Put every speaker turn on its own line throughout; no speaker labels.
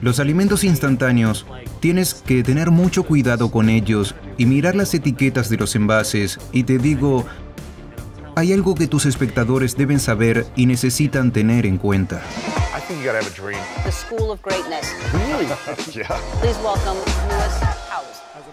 Los alimentos instantáneos, tienes que tener mucho cuidado con ellos y mirar las etiquetas de los envases. Y te digo, hay algo que tus espectadores deben saber y necesitan tener en cuenta.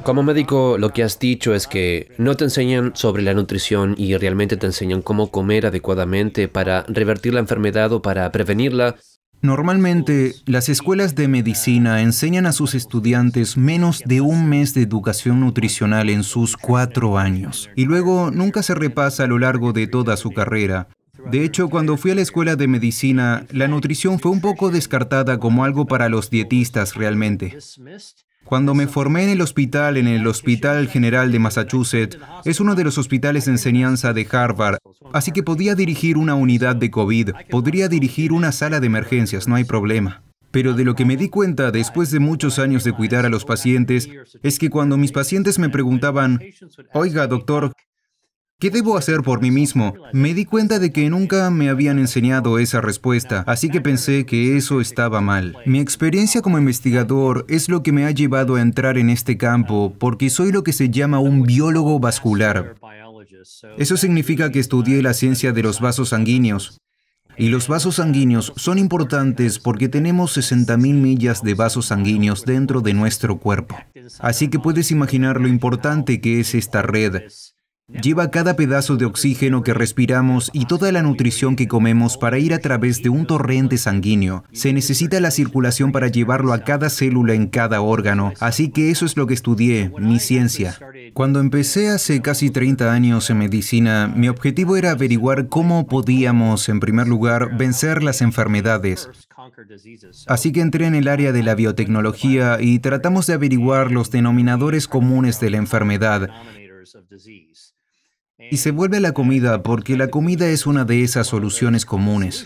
Como médico, lo que has
dicho es que no te enseñan sobre la nutrición y realmente te enseñan cómo comer adecuadamente para revertir la enfermedad o para prevenirla,
Normalmente, las escuelas de medicina enseñan a sus estudiantes menos de un mes de educación nutricional en sus cuatro años, y luego nunca se repasa a lo largo de toda su carrera. De hecho, cuando fui a la escuela de medicina, la nutrición fue un poco descartada como algo para los dietistas realmente. Cuando me formé en el hospital, en el Hospital General de Massachusetts, es uno de los hospitales de enseñanza de Harvard, así que podía dirigir una unidad de COVID, podría dirigir una sala de emergencias, no hay problema. Pero de lo que me di cuenta después de muchos años de cuidar a los pacientes es que cuando mis pacientes me preguntaban, oiga doctor, ¿Qué debo hacer por mí mismo? Me di cuenta de que nunca me habían enseñado esa respuesta, así que pensé que eso estaba mal. Mi experiencia como investigador es lo que me ha llevado a entrar en este campo, porque soy lo que se llama un biólogo vascular. Eso significa que estudié la ciencia de los vasos sanguíneos. Y los vasos sanguíneos son importantes porque tenemos 60.000 millas de vasos sanguíneos dentro de nuestro cuerpo. Así que puedes imaginar lo importante que es esta red. Lleva cada pedazo de oxígeno que respiramos y toda la nutrición que comemos para ir a través de un torrente sanguíneo. Se necesita la circulación para llevarlo a cada célula en cada órgano, así que eso es lo que estudié, mi ciencia. Cuando empecé hace casi 30 años en medicina, mi objetivo era averiguar cómo podíamos, en primer lugar, vencer las enfermedades. Así que entré en el área de la biotecnología y tratamos de averiguar los denominadores comunes de la enfermedad. Y se vuelve a la comida porque la comida es una de esas soluciones comunes.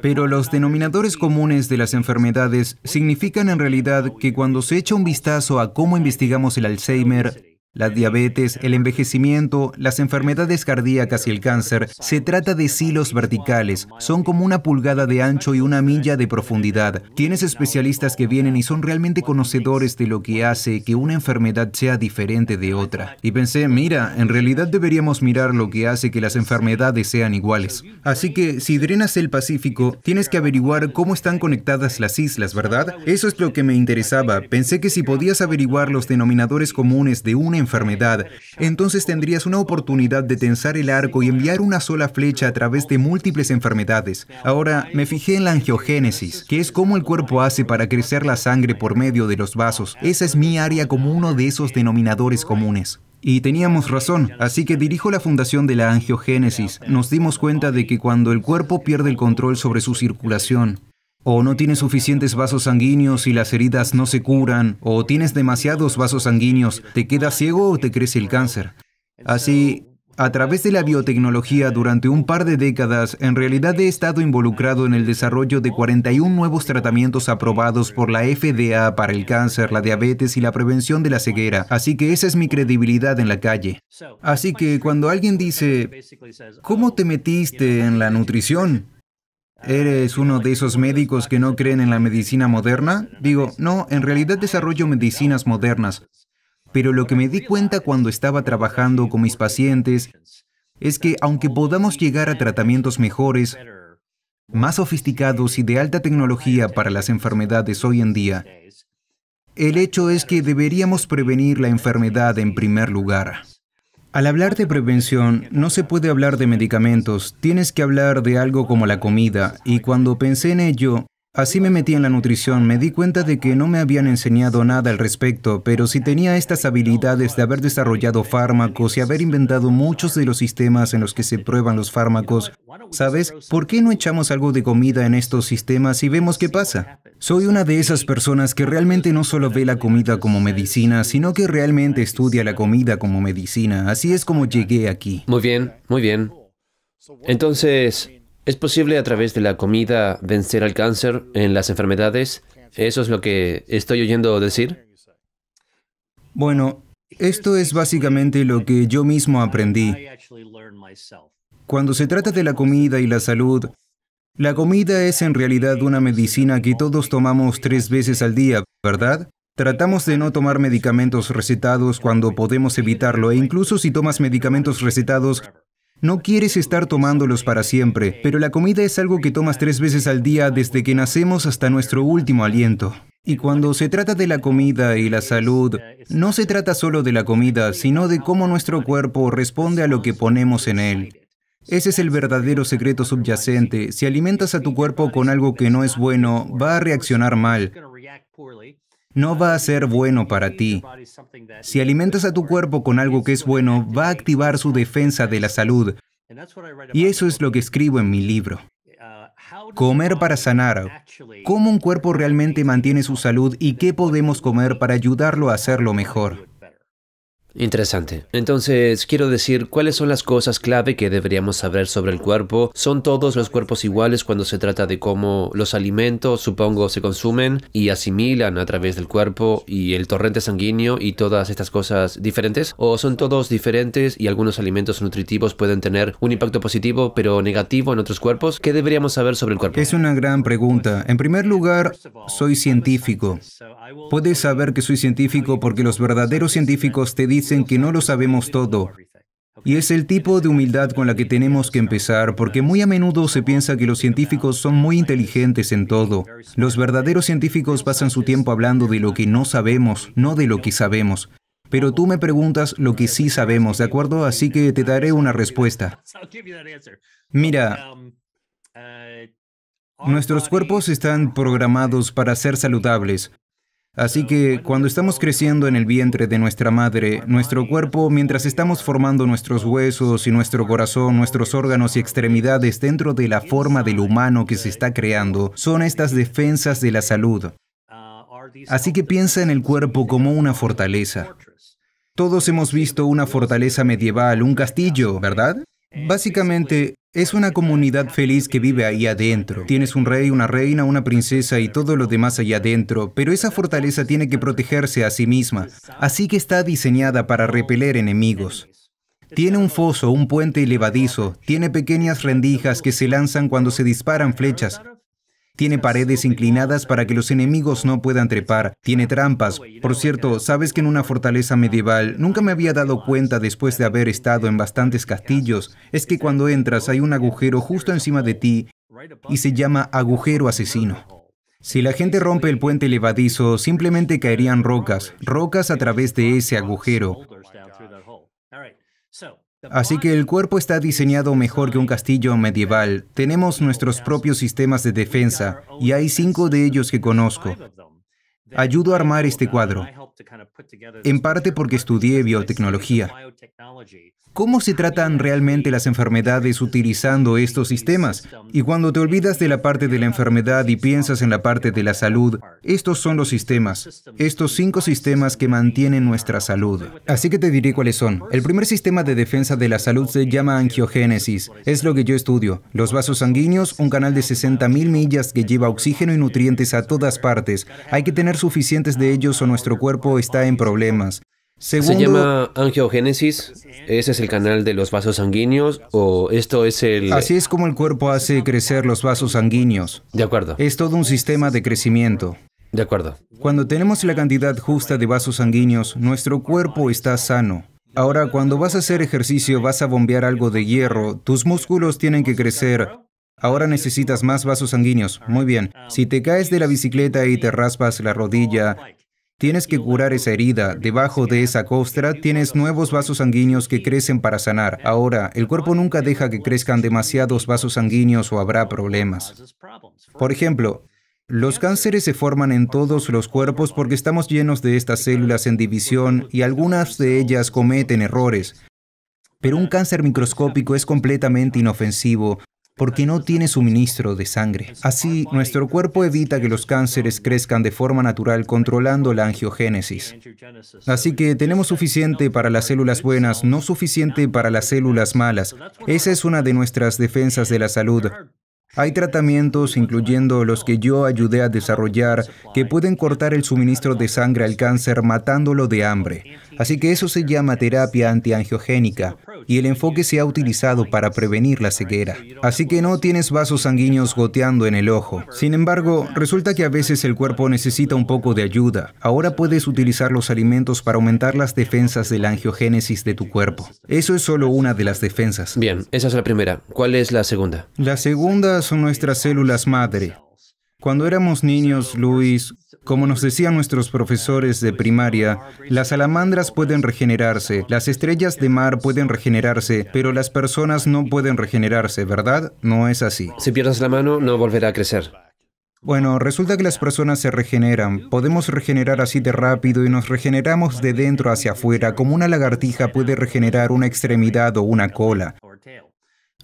Pero los denominadores comunes de las enfermedades significan en realidad que cuando se echa un vistazo a cómo investigamos el Alzheimer, la diabetes, el envejecimiento, las enfermedades cardíacas y el cáncer se trata de silos verticales. Son como una pulgada de ancho y una milla de profundidad. Tienes especialistas que vienen y son realmente conocedores de lo que hace que una enfermedad sea diferente de otra. Y pensé, mira, en realidad deberíamos mirar lo que hace que las enfermedades sean iguales. Así que si drenas el Pacífico, tienes que averiguar cómo están conectadas las islas, ¿verdad? Eso es lo que me interesaba. Pensé que si podías averiguar los denominadores comunes de una enfermedad, enfermedad, entonces tendrías una oportunidad de tensar el arco y enviar una sola flecha a través de múltiples enfermedades. Ahora, me fijé en la angiogénesis, que es cómo el cuerpo hace para crecer la sangre por medio de los vasos. Esa es mi área como uno de esos denominadores comunes. Y teníamos razón, así que dirijo la fundación de la angiogénesis. Nos dimos cuenta de que cuando el cuerpo pierde el control sobre su circulación, o no tienes suficientes vasos sanguíneos y las heridas no se curan, o tienes demasiados vasos sanguíneos, te quedas ciego o te crece el cáncer. Así, a través de la biotecnología durante un par de décadas, en realidad he estado involucrado en el desarrollo de 41 nuevos tratamientos aprobados por la FDA para el cáncer, la diabetes y la prevención de la ceguera, así que esa es mi credibilidad en la calle. Así que cuando alguien dice, ¿cómo te metiste en la nutrición? ¿Eres uno de esos médicos que no creen en la medicina moderna? Digo, no, en realidad desarrollo medicinas modernas. Pero lo que me di cuenta cuando estaba trabajando con mis pacientes es que aunque podamos llegar a tratamientos mejores, más sofisticados y de alta tecnología para las enfermedades hoy en día, el hecho es que deberíamos prevenir la enfermedad en primer lugar. Al hablar de prevención, no se puede hablar de medicamentos, tienes que hablar de algo como la comida, y cuando pensé en ello, Así me metí en la nutrición, me di cuenta de que no me habían enseñado nada al respecto, pero si tenía estas habilidades de haber desarrollado fármacos y haber inventado muchos de los sistemas en los que se prueban los fármacos, ¿sabes? ¿Por qué no echamos algo de comida en estos sistemas y vemos qué pasa? Soy una de esas personas que realmente no solo ve la comida como medicina, sino que realmente estudia la comida como medicina. Así es como llegué aquí.
Muy bien, muy bien. Entonces, ¿Es posible a través de la comida vencer al cáncer en las enfermedades? ¿Eso es lo que estoy oyendo decir?
Bueno, esto es básicamente lo que yo mismo aprendí. Cuando se trata de la comida y la salud, la comida es en realidad una medicina que todos tomamos tres veces al día, ¿verdad? Tratamos de no tomar medicamentos recetados cuando podemos evitarlo e incluso si tomas medicamentos recetados, no quieres estar tomándolos para siempre, pero la comida es algo que tomas tres veces al día desde que nacemos hasta nuestro último aliento. Y cuando se trata de la comida y la salud, no se trata solo de la comida, sino de cómo nuestro cuerpo responde a lo que ponemos en él. Ese es el verdadero secreto subyacente. Si alimentas a tu cuerpo con algo que no es bueno, va a reaccionar mal no va a ser bueno para ti. Si alimentas a tu cuerpo con algo que es bueno, va a activar su defensa de la salud. Y eso es lo que escribo en mi libro. Comer para sanar. ¿Cómo un cuerpo realmente mantiene su salud y qué podemos comer para ayudarlo a hacerlo mejor? Interesante.
Entonces, quiero decir, ¿cuáles son las cosas clave que deberíamos saber sobre el cuerpo? ¿Son todos los cuerpos iguales cuando se trata de cómo los alimentos, supongo, se consumen y asimilan a través del cuerpo y el torrente sanguíneo y todas estas cosas diferentes? ¿O son todos diferentes y algunos alimentos nutritivos pueden tener un impacto positivo pero negativo en
otros cuerpos? ¿Qué deberíamos saber sobre el cuerpo? Es una gran pregunta. En primer lugar, soy científico. Puedes saber que soy científico porque los verdaderos científicos te dicen dicen que no lo sabemos todo. Y es el tipo de humildad con la que tenemos que empezar, porque muy a menudo se piensa que los científicos son muy inteligentes en todo. Los verdaderos científicos pasan su tiempo hablando de lo que no sabemos, no de lo que sabemos. Pero tú me preguntas lo que sí sabemos, ¿de acuerdo? Así que te daré una respuesta. Mira, nuestros cuerpos están programados para ser saludables. Así que cuando estamos creciendo en el vientre de nuestra madre, nuestro cuerpo, mientras estamos formando nuestros huesos y nuestro corazón, nuestros órganos y extremidades dentro de la forma del humano que se está creando, son estas defensas de la salud. Así que piensa en el cuerpo como una fortaleza. Todos hemos visto una fortaleza medieval, un castillo, ¿verdad? Básicamente, es una comunidad feliz que vive ahí adentro. Tienes un rey, una reina, una princesa y todo lo demás allá adentro, pero esa fortaleza tiene que protegerse a sí misma, así que está diseñada para repeler enemigos. Tiene un foso, un puente elevadizo, tiene pequeñas rendijas que se lanzan cuando se disparan flechas, tiene paredes inclinadas para que los enemigos no puedan trepar. Tiene trampas. Por cierto, sabes que en una fortaleza medieval nunca me había dado cuenta después de haber estado en bastantes castillos, es que cuando entras hay un agujero justo encima de ti y se llama agujero asesino. Si la gente rompe el puente levadizo, simplemente caerían rocas, rocas a través de ese agujero. Así que el cuerpo está diseñado mejor que un castillo medieval. Tenemos nuestros propios sistemas de defensa y hay cinco de ellos que conozco. Ayudo a armar este cuadro en parte porque estudié biotecnología. ¿Cómo se tratan realmente las enfermedades utilizando estos sistemas? Y cuando te olvidas de la parte de la enfermedad y piensas en la parte de la salud, estos son los sistemas, estos cinco sistemas que mantienen nuestra salud. Así que te diré cuáles son. El primer sistema de defensa de la salud se llama angiogénesis. Es lo que yo estudio. Los vasos sanguíneos, un canal de 60.000 millas que lleva oxígeno y nutrientes a todas partes. Hay que tener suficientes de ellos o nuestro cuerpo está en problemas. se llama
angiogénesis. Ese es el canal de los vasos sanguíneos o esto es el... Así
es como el cuerpo hace crecer los vasos sanguíneos. De acuerdo. Es todo un sistema de crecimiento. De acuerdo. Cuando tenemos la cantidad justa de vasos sanguíneos, nuestro cuerpo está sano. Ahora, cuando vas a hacer ejercicio, vas a bombear algo de hierro, tus músculos tienen que crecer. Ahora necesitas más vasos sanguíneos. Muy bien. Si te caes de la bicicleta y te raspas la rodilla, Tienes que curar esa herida. Debajo de esa costra tienes nuevos vasos sanguíneos que crecen para sanar. Ahora, el cuerpo nunca deja que crezcan demasiados vasos sanguíneos o habrá problemas. Por ejemplo, los cánceres se forman en todos los cuerpos porque estamos llenos de estas células en división y algunas de ellas cometen errores. Pero un cáncer microscópico es completamente inofensivo porque no tiene suministro de sangre. Así, nuestro cuerpo evita que los cánceres crezcan de forma natural controlando la angiogénesis. Así que tenemos suficiente para las células buenas, no suficiente para las células malas. Esa es una de nuestras defensas de la salud. Hay tratamientos, incluyendo los que yo ayudé a desarrollar, que pueden cortar el suministro de sangre al cáncer matándolo de hambre. Así que eso se llama terapia antiangiogénica y el enfoque se ha utilizado para prevenir la ceguera. Así que no tienes vasos sanguíneos goteando en el ojo. Sin embargo, resulta que a veces el cuerpo necesita un poco de ayuda. Ahora puedes utilizar los alimentos para aumentar las defensas de la angiogénesis de tu cuerpo. Eso es solo una de las defensas. Bien,
esa es la primera. ¿Cuál es la segunda?
La segunda son nuestras células madre. Cuando éramos niños, Luis, como nos decían nuestros profesores de primaria, las salamandras pueden regenerarse, las estrellas de mar pueden regenerarse, pero las personas no pueden regenerarse, ¿verdad? No es así. Si pierdes la mano, no volverá a crecer. Bueno, resulta que las personas se regeneran. Podemos regenerar así de rápido y nos regeneramos de dentro hacia afuera, como una lagartija puede regenerar una extremidad o una cola.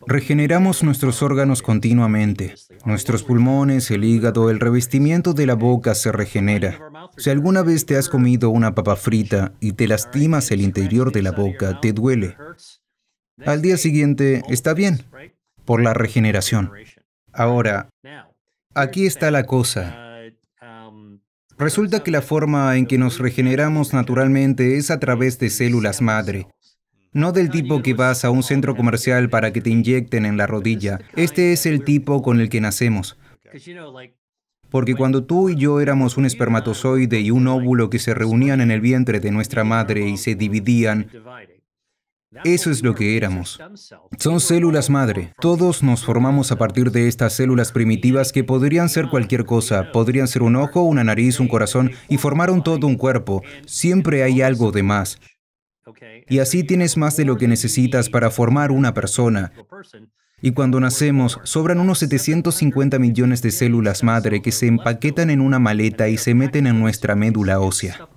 Regeneramos nuestros órganos continuamente. Nuestros pulmones, el hígado, el revestimiento de la boca se regenera. Si alguna vez te has comido una papa frita y te lastimas el interior de la boca, te duele. Al día siguiente está bien, por la regeneración. Ahora, aquí está la cosa. Resulta que la forma en que nos regeneramos naturalmente es a través de células madre. No del tipo que vas a un centro comercial para que te inyecten en la rodilla. Este es el tipo con el que nacemos. Porque cuando tú y yo éramos un espermatozoide y un óvulo que se reunían en el vientre de nuestra madre y se dividían, eso es lo que éramos. Son células madre. Todos nos formamos a partir de estas células primitivas que podrían ser cualquier cosa. Podrían ser un ojo, una nariz, un corazón y formaron todo un cuerpo. Siempre hay algo de más. Y así tienes más de lo que necesitas para formar una persona. Y cuando nacemos, sobran unos 750 millones de células madre que se empaquetan en una maleta y se meten en nuestra médula ósea.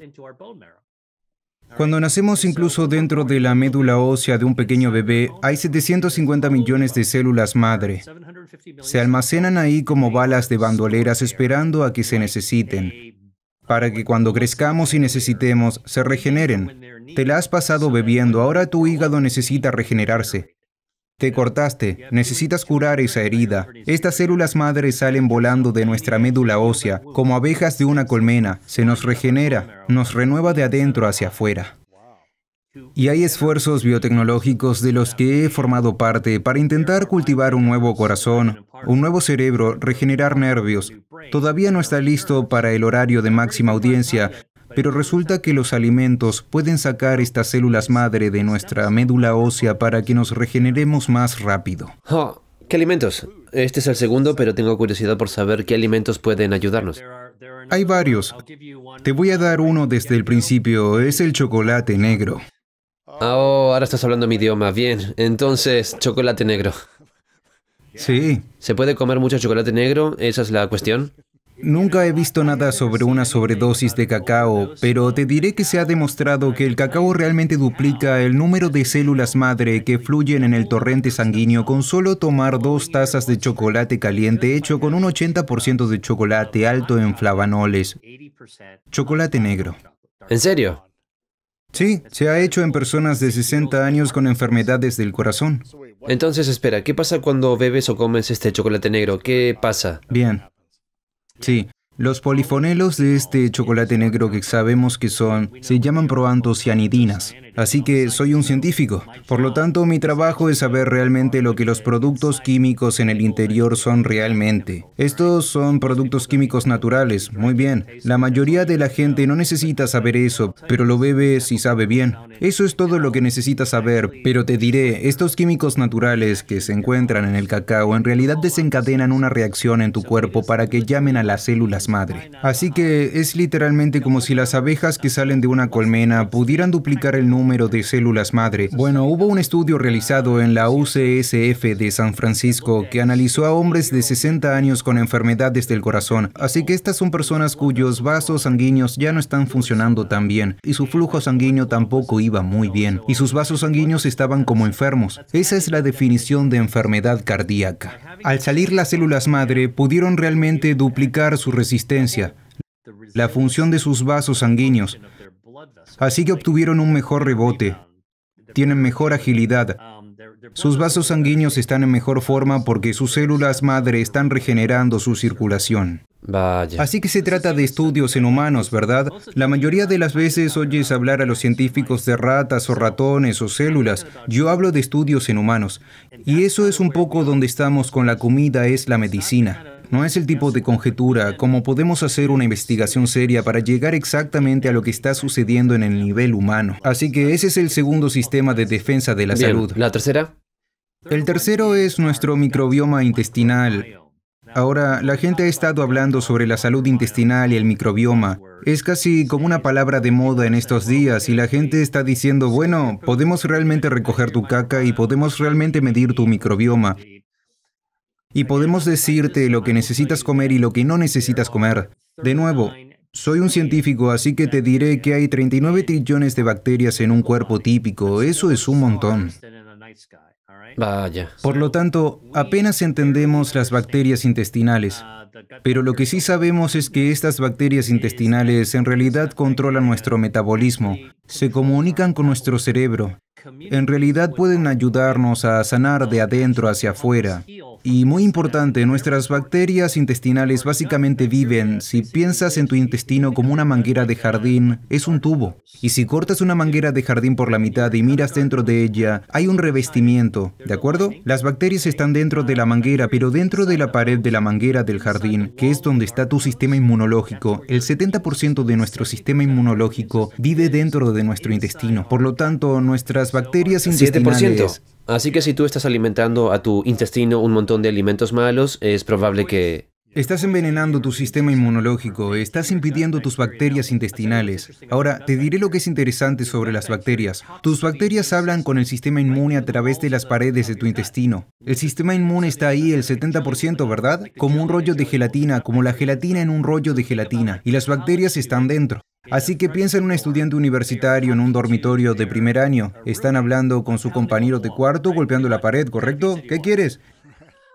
Cuando nacemos incluso dentro de la médula ósea de un pequeño bebé, hay 750 millones de células madre. Se almacenan ahí como balas de bandoleras esperando a que se necesiten, para que cuando crezcamos y necesitemos, se regeneren. Te la has pasado bebiendo, ahora tu hígado necesita regenerarse. Te cortaste, necesitas curar esa herida. Estas células madres salen volando de nuestra médula ósea, como abejas de una colmena, se nos regenera, nos renueva de adentro hacia afuera. Y hay esfuerzos biotecnológicos de los que he formado parte para intentar cultivar un nuevo corazón, un nuevo cerebro, regenerar nervios. Todavía no está listo para el horario de máxima audiencia, pero resulta que los alimentos pueden sacar estas células madre de nuestra médula ósea para que nos regeneremos más rápido.
¿Qué alimentos? Este es el segundo, pero tengo curiosidad por saber qué alimentos pueden ayudarnos.
Hay varios. Te voy a dar uno desde el principio. Es el chocolate negro.
Oh, ahora estás hablando mi idioma. Bien, entonces, chocolate negro. Sí. ¿Se puede comer mucho chocolate negro? ¿Esa es la cuestión?
Nunca he visto nada sobre una sobredosis de cacao, pero te diré que se ha demostrado que el cacao realmente duplica el número de células madre que fluyen en el torrente sanguíneo con solo tomar dos tazas de chocolate caliente hecho con un 80% de chocolate alto en flavanoles. Chocolate negro. ¿En serio? Sí, se ha hecho en personas de 60 años con enfermedades del corazón. Entonces espera, ¿qué pasa cuando bebes o comes este
chocolate negro? ¿Qué pasa?
Bien, Sí, los polifonelos de este chocolate negro que sabemos que son se llaman proantocianidinas, así que soy un científico. Por lo tanto, mi trabajo es saber realmente lo que los productos químicos en el interior son realmente. Estos son productos químicos naturales, muy bien. La mayoría de la gente no necesita saber eso, pero lo bebe si sabe bien. Eso es todo lo que necesitas saber, pero te diré, estos químicos naturales que se encuentran en el cacao en realidad desencadenan una reacción en tu cuerpo para que llamen a las células madre. Así que es literalmente como si las abejas que salen de una colmena pudieran duplicar el número de células madre. Bueno, hubo un estudio realizado en la UCSF de San Francisco que analizó a hombres de 60 años con enfermedades del corazón. Así que estas son personas cuyos vasos sanguíneos ya no están funcionando tan bien y su flujo sanguíneo tampoco iba muy bien y sus vasos sanguíneos estaban como enfermos. Esa es la definición de enfermedad cardíaca. Al salir las células madre pudieron realmente duplicar su resistencia la función de sus vasos sanguíneos, así que obtuvieron un mejor rebote, tienen mejor agilidad, sus vasos sanguíneos están en mejor forma porque sus células madre están regenerando su circulación. Así que se trata de estudios en humanos, ¿verdad? La mayoría de las veces oyes hablar a los científicos de ratas o ratones o células. Yo hablo de estudios en humanos. Y eso es un poco donde estamos con la comida, es la medicina. No es el tipo de conjetura como podemos hacer una investigación seria para llegar exactamente a lo que está sucediendo en el nivel humano. Así que ese es el segundo sistema de defensa de la salud. ¿La tercera? El tercero es nuestro microbioma intestinal. Ahora, la gente ha estado hablando sobre la salud intestinal y el microbioma. Es casi como una palabra de moda en estos días y la gente está diciendo, bueno, podemos realmente recoger tu caca y podemos realmente medir tu microbioma y podemos decirte lo que necesitas comer y lo que no necesitas comer. De nuevo, soy un científico, así que te diré que hay 39 trillones de bacterias en un cuerpo típico. Eso es un montón. Vaya. Por lo tanto, apenas entendemos las bacterias intestinales. Pero lo que sí sabemos es que estas bacterias intestinales en realidad controlan nuestro metabolismo, se comunican con nuestro cerebro, en realidad pueden ayudarnos a sanar de adentro hacia afuera. Y muy importante, nuestras bacterias intestinales básicamente viven, si piensas en tu intestino como una manguera de jardín, es un tubo. Y si cortas una manguera de jardín por la mitad y miras dentro de ella, hay un revestimiento, ¿de acuerdo? Las bacterias están dentro de la manguera, pero dentro de la pared de la manguera del jardín, que es donde está tu sistema inmunológico, el 70% de nuestro sistema inmunológico vive dentro de nuestro intestino. Por lo tanto, nuestras bacterias intestinales. 7%.
Así que si tú estás alimentando a tu intestino un montón de alimentos malos, es probable que...
Estás envenenando tu sistema inmunológico, estás impidiendo tus bacterias intestinales. Ahora, te diré lo que es interesante sobre las bacterias. Tus bacterias hablan con el sistema inmune a través de las paredes de tu intestino. El sistema inmune está ahí el 70%, ¿verdad? Como un rollo de gelatina, como la gelatina en un rollo de gelatina, y las bacterias están dentro. Así que piensa en un estudiante universitario en un dormitorio de primer año. Están hablando con su compañero de cuarto golpeando la pared, ¿correcto? ¿Qué quieres?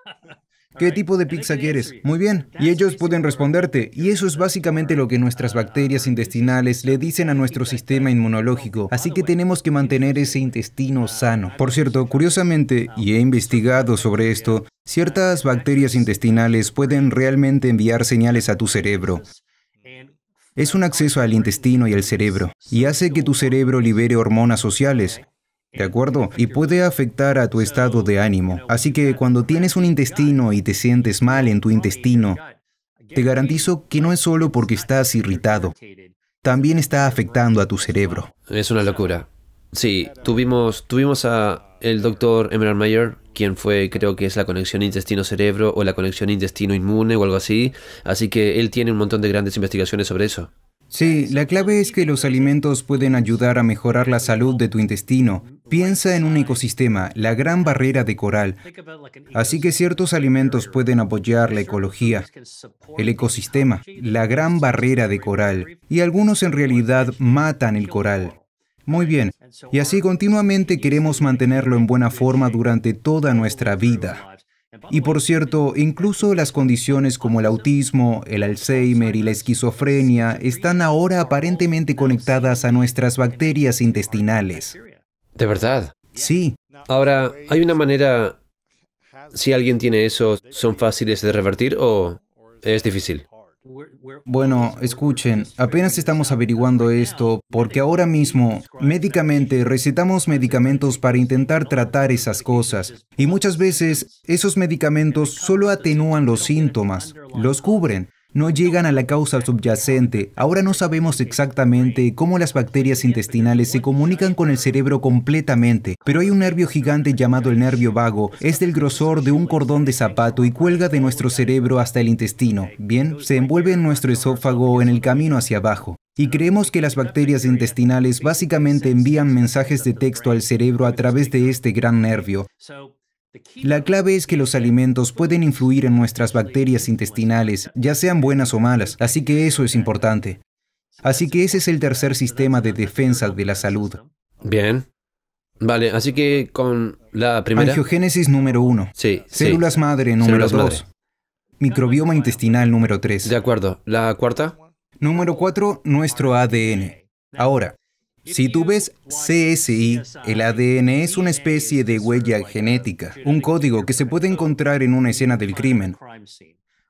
¿Qué tipo de pizza quieres? Muy bien. Y ellos pueden responderte. Y eso es básicamente lo que nuestras bacterias intestinales le dicen a nuestro sistema inmunológico. Así ah, que tenemos que mantener ese intestino ah, sano. Ah, por cierto, curiosamente, y he investigado sobre esto, ciertas bacterias intestinales pueden realmente enviar señales a tu cerebro. Es un acceso al intestino y al cerebro, y hace que tu cerebro libere hormonas sociales, ¿De acuerdo? Y puede afectar a tu estado de ánimo. Así que cuando tienes un intestino y te sientes mal en tu intestino, te garantizo que no es solo porque estás irritado, también está afectando a tu cerebro.
Es una locura. Sí, tuvimos, tuvimos a, el doctor Emerald Mayer, quien fue, creo que es la conexión intestino-cerebro o la conexión intestino-inmune o algo así, así que él tiene un montón de grandes investigaciones sobre eso.
Sí, la clave es que los alimentos pueden ayudar a mejorar la salud de tu intestino. Piensa en un ecosistema, la gran barrera de coral. Así que ciertos alimentos pueden apoyar la ecología, el ecosistema, la gran barrera de coral. Y algunos en realidad matan el coral. Muy bien, y así continuamente queremos mantenerlo en buena forma durante toda nuestra vida. Y por cierto, incluso las condiciones como el autismo, el Alzheimer y la esquizofrenia están ahora aparentemente conectadas a nuestras bacterias intestinales.
¿De verdad? Sí. Ahora, ¿hay una manera, si alguien tiene eso, son fáciles de revertir o es difícil?
Bueno, escuchen, apenas estamos averiguando esto porque ahora mismo médicamente recetamos medicamentos para intentar tratar esas cosas y muchas veces esos medicamentos solo atenúan los síntomas, los cubren, no llegan a la causa subyacente. Ahora no sabemos exactamente cómo las bacterias intestinales se comunican con el cerebro completamente, pero hay un nervio gigante llamado el nervio vago. Es del grosor de un cordón de zapato y cuelga de nuestro cerebro hasta el intestino. Bien, se envuelve en nuestro esófago en el camino hacia abajo. Y creemos que las bacterias intestinales básicamente envían mensajes de texto al cerebro a través de este gran nervio. La clave es que los alimentos pueden influir en nuestras bacterias intestinales, ya sean buenas o malas, así que eso es importante. Así que ese es el tercer sistema de defensa de la salud.
Bien. Vale, así que con la primera...
Angiogénesis número uno. Sí. Células madre número dos. Microbioma intestinal número tres. De acuerdo. ¿La cuarta? Número cuatro, nuestro ADN. Ahora, si tú ves CSI, el ADN es una especie de huella genética, un código que se puede encontrar en una escena del crimen.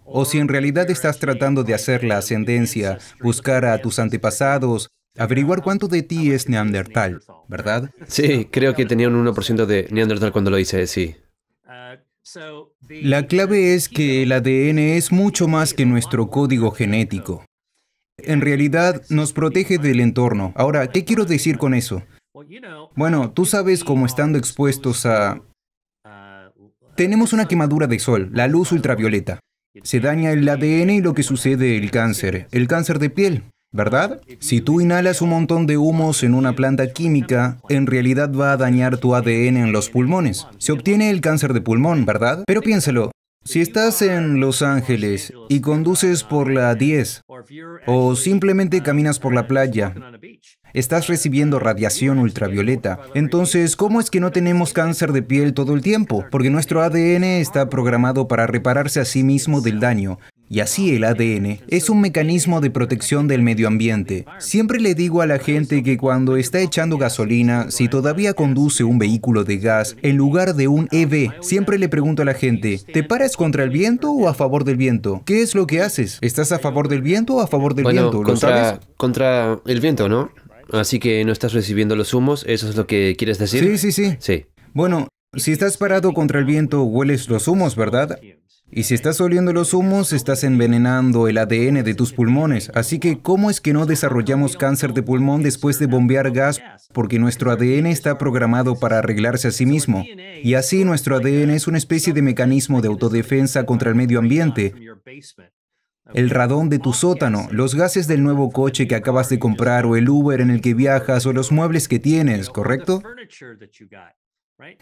O si en realidad estás tratando de hacer la ascendencia, buscar a tus antepasados, averiguar cuánto de ti es neandertal, ¿verdad? Sí, creo que tenía un 1% de neandertal cuando lo hice, sí. La clave es que el ADN es mucho más que nuestro código genético en realidad nos protege del entorno. Ahora, ¿qué quiero decir con eso? Bueno, tú sabes cómo estando expuestos a... Tenemos una quemadura de sol, la luz ultravioleta. Se daña el ADN y lo que sucede es el cáncer, el cáncer de piel, ¿verdad? Si tú inhalas un montón de humos en una planta química, en realidad va a dañar tu ADN en los pulmones. Se obtiene el cáncer de pulmón, ¿verdad? Pero piénsalo, si estás en Los Ángeles y conduces por la 10 o simplemente caminas por la playa, estás recibiendo radiación ultravioleta. Entonces, ¿cómo es que no tenemos cáncer de piel todo el tiempo? Porque nuestro ADN está programado para repararse a sí mismo del daño. Y así el ADN es un mecanismo de protección del medio ambiente. Siempre le digo a la gente que cuando está echando gasolina, si todavía conduce un vehículo de gas en lugar de un EV, siempre le pregunto a la gente, ¿te paras contra el viento o a favor del viento? ¿Qué es lo que haces? ¿Estás a favor del viento o a favor del viento? contra,
Contra el viento, ¿no? Así que no estás recibiendo los humos, ¿eso es lo que quieres decir? Sí,
sí, sí. Sí. Bueno, si estás parado contra el viento, hueles los humos, ¿verdad? Y si estás oliendo los humos, estás envenenando el ADN de tus pulmones. Así que, ¿cómo es que no desarrollamos cáncer de pulmón después de bombear gas? Porque nuestro ADN está programado para arreglarse a sí mismo. Y así nuestro ADN es una especie de mecanismo de autodefensa contra el medio ambiente. El radón de tu sótano, los gases del nuevo coche que acabas de comprar o el Uber en el que viajas o los muebles que tienes, ¿correcto?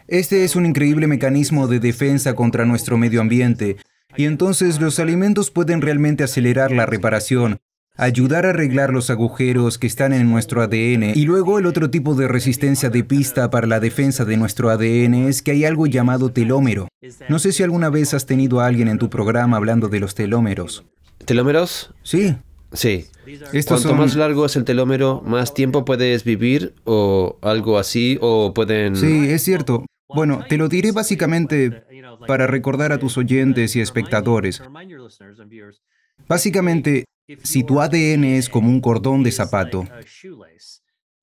Este es un increíble mecanismo de defensa contra nuestro medio ambiente, y entonces los alimentos pueden realmente acelerar la reparación, ayudar a arreglar los agujeros que están en nuestro ADN. Y luego el otro tipo de resistencia de pista para la defensa de nuestro ADN es que hay algo llamado telómero. No sé si alguna vez has tenido a alguien en tu programa hablando de los telómeros.
¿Telómeros?
Sí. Sí.
Cuanto más largo es el telómero, más tiempo puedes vivir o algo así, o pueden... Sí,
es cierto. Bueno, te lo diré básicamente para recordar a tus oyentes y espectadores. Básicamente, si tu ADN es como un cordón de zapato,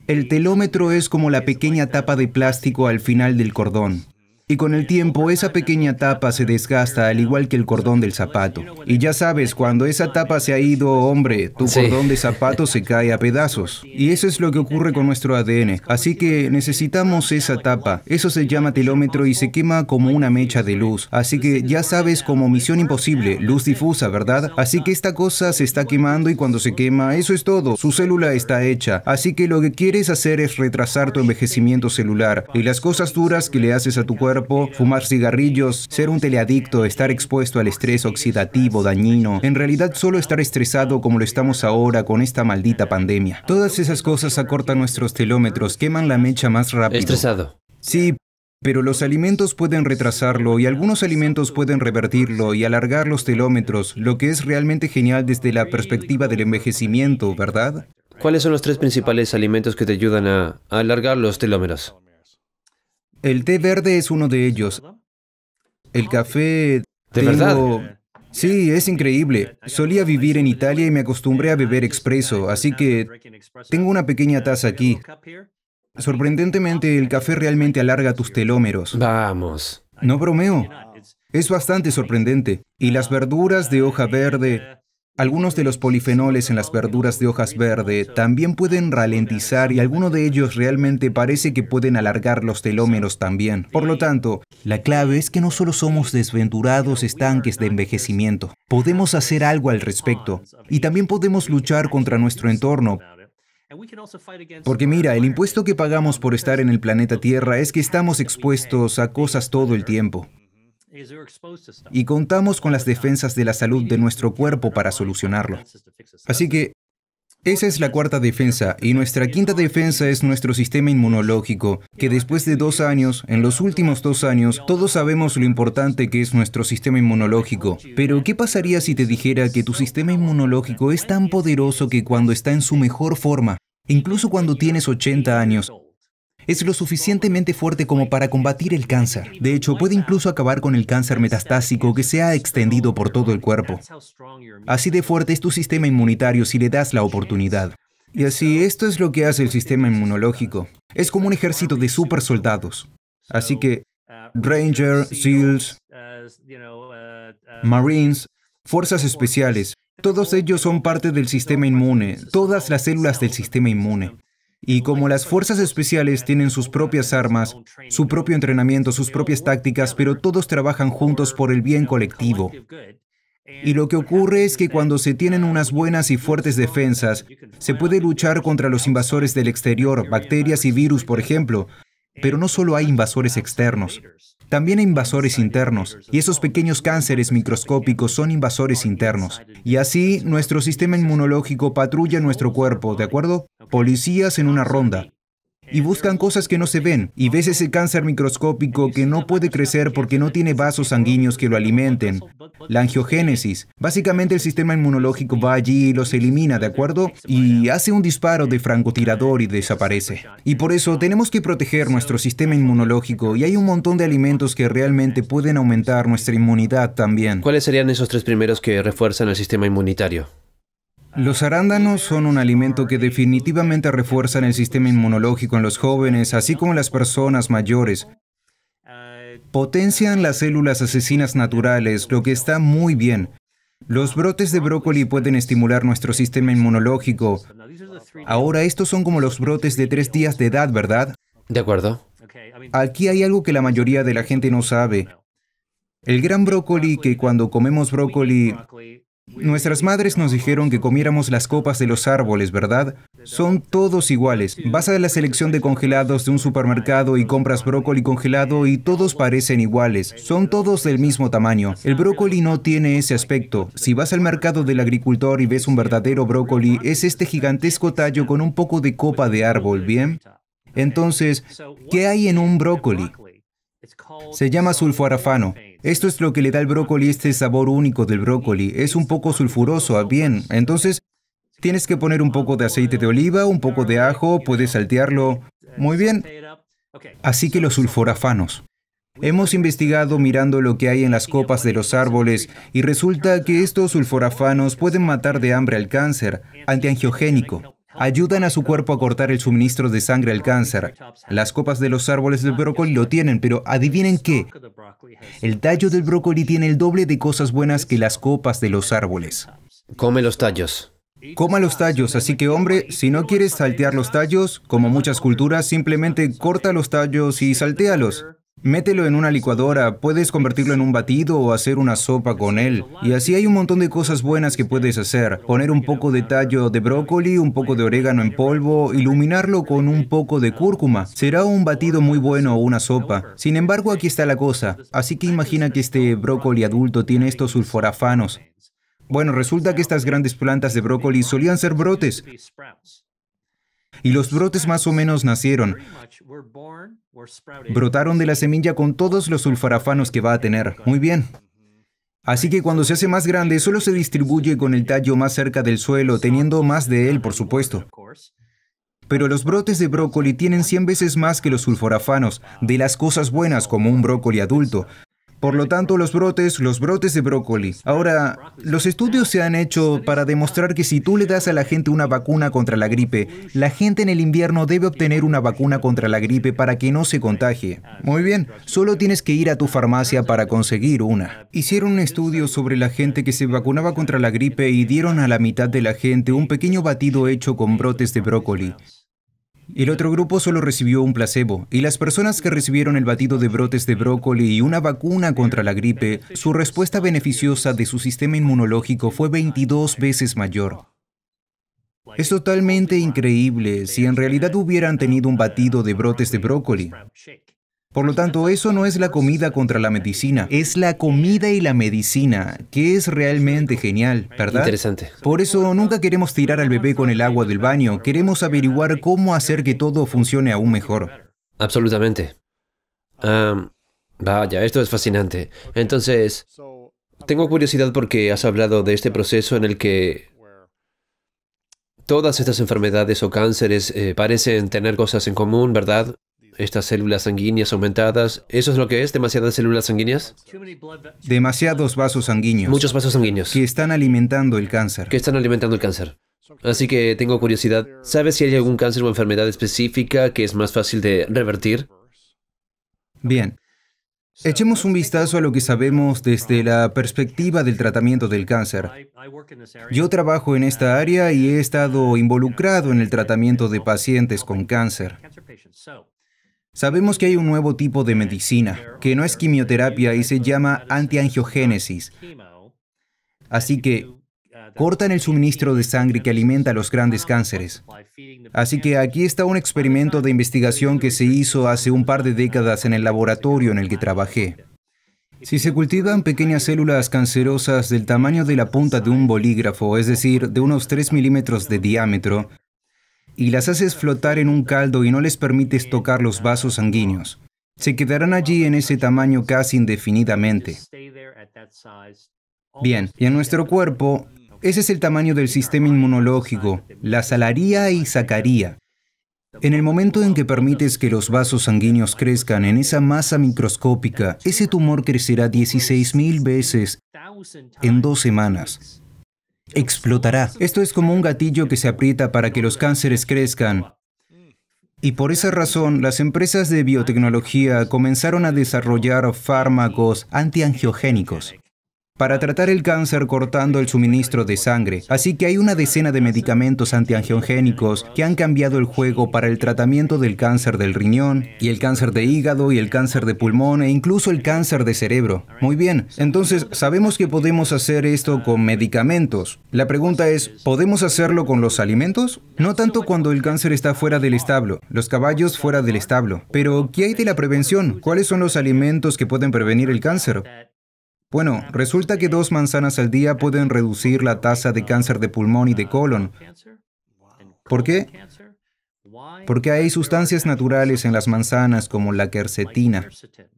el telómetro es como la pequeña tapa de plástico al final del cordón. Y con el tiempo esa pequeña tapa se desgasta al igual que el cordón del zapato. Y ya sabes, cuando esa tapa se ha ido, hombre, tu cordón de zapato se cae a pedazos. Y eso es lo que ocurre con nuestro ADN. Así que necesitamos esa tapa. Eso se llama telómetro y se quema como una mecha de luz. Así que ya sabes como misión imposible, luz difusa, ¿verdad? Así que esta cosa se está quemando y cuando se quema, eso es todo. Su célula está hecha. Así que lo que quieres hacer es retrasar tu envejecimiento celular y las cosas duras que le haces a tu cuerpo fumar cigarrillos, ser un teleadicto, estar expuesto al estrés oxidativo dañino, en realidad solo estar estresado como lo estamos ahora con esta maldita pandemia. Todas esas cosas acortan nuestros telómetros, queman la mecha más rápido. Estresado. Sí, pero los alimentos pueden retrasarlo y algunos alimentos pueden revertirlo y alargar los telómetros, lo que es realmente genial desde la perspectiva del envejecimiento, ¿verdad?
¿Cuáles son los tres principales alimentos que te ayudan a, a alargar los telómeros?
El té verde es uno de ellos. El café... ¿De verdad? Sí, es increíble. Solía vivir en Italia y me acostumbré a beber expreso, así que tengo una pequeña taza aquí. Sorprendentemente, el café realmente alarga tus telómeros. Vamos. No bromeo. Es bastante sorprendente. Y las verduras de hoja verde, algunos de los polifenoles en las verduras de hojas verde también pueden ralentizar y alguno de ellos realmente parece que pueden alargar los telómeros también. Por lo tanto, la clave es que no solo somos desventurados estanques de envejecimiento, podemos hacer algo al respecto y también podemos luchar contra nuestro entorno. Porque mira, el impuesto que pagamos por estar en el planeta Tierra es que estamos expuestos a cosas todo el tiempo. Y contamos con las defensas de la salud de nuestro cuerpo para solucionarlo. Así que esa es la cuarta defensa y nuestra quinta defensa es nuestro sistema inmunológico, que después de dos años, en los últimos dos años, todos sabemos lo importante que es nuestro sistema inmunológico. Pero, ¿qué pasaría si te dijera que tu sistema inmunológico es tan poderoso que cuando está en su mejor forma, incluso cuando tienes 80 años, es lo suficientemente fuerte como para combatir el cáncer. De hecho, puede incluso acabar con el cáncer metastásico que se ha extendido por todo el cuerpo. Así de fuerte es tu sistema inmunitario si le das la oportunidad. Y así, esto es lo que hace el sistema inmunológico. Es como un ejército de super soldados. Así que, Ranger, SEALs, e Marines, fuerzas especiales, todos ellos son parte del sistema inmune, todas las células del sistema inmune. Y como las fuerzas especiales tienen sus propias armas, su propio entrenamiento, sus propias tácticas, pero todos trabajan juntos por el bien colectivo. Y lo que ocurre es que cuando se tienen unas buenas y fuertes defensas, se puede luchar contra los invasores del exterior, bacterias y virus, por ejemplo, pero no solo hay invasores externos, también hay invasores internos, y esos pequeños cánceres microscópicos son invasores internos. Y así nuestro sistema inmunológico patrulla nuestro cuerpo, ¿de acuerdo? policías en una ronda, y buscan cosas que no se ven y ves ese cáncer microscópico que no puede crecer porque no tiene vasos sanguíneos que lo alimenten. La angiogénesis, básicamente el sistema inmunológico va allí y los elimina, ¿de acuerdo? Y hace un disparo de francotirador y desaparece. Y por eso tenemos que proteger nuestro sistema inmunológico y hay un montón de alimentos que realmente pueden aumentar nuestra inmunidad también. ¿Cuáles
serían esos tres primeros que refuerzan el sistema inmunitario?
Los arándanos son un alimento que definitivamente refuerzan el sistema inmunológico en los jóvenes, así como en las personas mayores. Potencian las células asesinas naturales, lo que está muy bien. Los brotes de brócoli pueden estimular nuestro sistema inmunológico. Ahora estos son como los brotes de tres días de edad, ¿verdad? De acuerdo. Aquí hay algo que la mayoría de la gente no sabe. El gran brócoli, que cuando comemos brócoli Nuestras madres nos dijeron que comiéramos las copas de los árboles, ¿verdad? Son todos iguales. Vas a la selección de congelados de un supermercado y compras brócoli congelado y todos parecen iguales. Son todos del mismo tamaño. El brócoli no tiene ese aspecto. Si vas al mercado del agricultor y ves un verdadero brócoli, es este gigantesco tallo con un poco de copa de árbol, ¿bien? Entonces, ¿qué hay en un brócoli? Se llama sulforafano. Esto es lo que le da al brócoli este sabor único del brócoli. Es un poco sulfuroso, ah, bien. Entonces, tienes que poner un poco de aceite de oliva, un poco de ajo, puedes saltearlo. Muy bien. Así que los sulforafanos. Hemos investigado mirando lo que hay en las copas de los árboles y resulta que estos sulforafanos pueden matar de hambre al cáncer antiangiogénico ayudan a su cuerpo a cortar el suministro de sangre al cáncer. Las copas de los árboles del brócoli lo tienen, pero adivinen qué. El tallo del brócoli tiene el doble de cosas buenas que las copas de los árboles. Come los tallos. Coma los tallos, así que hombre, si no quieres saltear los tallos, como muchas culturas, simplemente corta los tallos y saltéalos. Mételo en una licuadora, puedes convertirlo en un batido o hacer una sopa con él. Y así hay un montón de cosas buenas que puedes hacer. Poner un poco de tallo de brócoli, un poco de orégano en polvo, iluminarlo con un poco de cúrcuma. Será un batido muy bueno o una sopa. Sin embargo, aquí está la cosa. Así que imagina que este brócoli adulto tiene estos sulforafanos. Bueno, resulta que estas grandes plantas de brócoli solían ser brotes y los brotes más o menos nacieron. Brotaron de la semilla con todos los sulforafanos que va a tener. Muy bien. Así que cuando se hace más grande, solo se distribuye con el tallo más cerca del suelo, teniendo más de él, por supuesto. Pero los brotes de brócoli tienen 100 veces más que los sulforafanos, de las cosas buenas como un brócoli adulto, por lo tanto, los brotes, los brotes de brócoli. Ahora, los estudios se han hecho para demostrar que si tú le das a la gente una vacuna contra la gripe, la gente en el invierno debe obtener una vacuna contra la gripe para que no se contagie. Muy bien, solo tienes que ir a tu farmacia para conseguir una. Hicieron un estudio sobre la gente que se vacunaba contra la gripe y dieron a la mitad de la gente un pequeño batido hecho con brotes de brócoli. El otro grupo solo recibió un placebo y las personas que recibieron el batido de brotes de brócoli y una vacuna contra la gripe, su respuesta beneficiosa de su sistema inmunológico fue 22 veces mayor. Es totalmente increíble si en realidad hubieran tenido un batido de brotes de brócoli. Por lo tanto, eso no es la comida contra la medicina, es la comida y la medicina, que es realmente genial, ¿verdad? Interesante. Por eso nunca queremos tirar al bebé con el agua del baño, queremos averiguar cómo hacer que todo funcione aún mejor.
Absolutamente. vaya, esto es fascinante. Entonces, tengo curiosidad porque has hablado de este proceso en el que todas estas enfermedades o cánceres eh, parecen tener cosas en común, ¿verdad? estas células sanguíneas aumentadas. ¿Eso es lo que es? ¿Demasiadas células sanguíneas?
Demasiados vasos sanguíneos. Muchos vasos sanguíneos. Que están alimentando el cáncer. Que están alimentando el cáncer. Así que tengo curiosidad.
¿Sabes si hay algún cáncer o enfermedad específica que es más fácil de revertir?
Bien. Echemos un vistazo a lo que sabemos desde la perspectiva del tratamiento del cáncer. Yo trabajo en esta área y he estado involucrado en el tratamiento de pacientes con cáncer. Sabemos que hay un nuevo tipo de medicina, que no es quimioterapia y se llama antiangiogénesis. Así que cortan el suministro de sangre que alimenta los grandes cánceres. Así que aquí está un experimento de investigación que se hizo hace un par de décadas en el laboratorio en el que trabajé. Si se cultivan pequeñas células cancerosas del tamaño de la punta de un bolígrafo, es decir, de unos 3 milímetros de diámetro, y las haces flotar en un caldo y no les permites tocar los vasos sanguíneos. Se quedarán allí en ese tamaño casi indefinidamente. Bien, y en nuestro cuerpo, ese es el tamaño del sistema inmunológico, la salaría y sacaría. En el momento en que permites que los vasos sanguíneos crezcan en esa masa microscópica, ese tumor crecerá 16.000 veces en dos semanas explotará. Esto es como un gatillo que se aprieta para que los cánceres crezcan. Y por esa razón, las empresas de biotecnología comenzaron a desarrollar fármacos antiangiogénicos para tratar el cáncer cortando el suministro de sangre. Así que hay una decena de medicamentos antiangiogénicos que han cambiado el juego para el tratamiento del cáncer del riñón y el cáncer de hígado y el cáncer de pulmón e incluso el cáncer de cerebro. Muy bien, entonces sabemos que podemos hacer esto con medicamentos. La pregunta es, ¿podemos hacerlo con los alimentos? No tanto cuando el cáncer está fuera del establo, los caballos fuera del establo. Pero, ¿qué hay de la prevención? ¿Cuáles son los alimentos que pueden prevenir el cáncer? Bueno, resulta que dos manzanas al día pueden reducir la tasa de cáncer de pulmón y de colon. ¿Por qué? Porque hay sustancias naturales en las manzanas como la quercetina,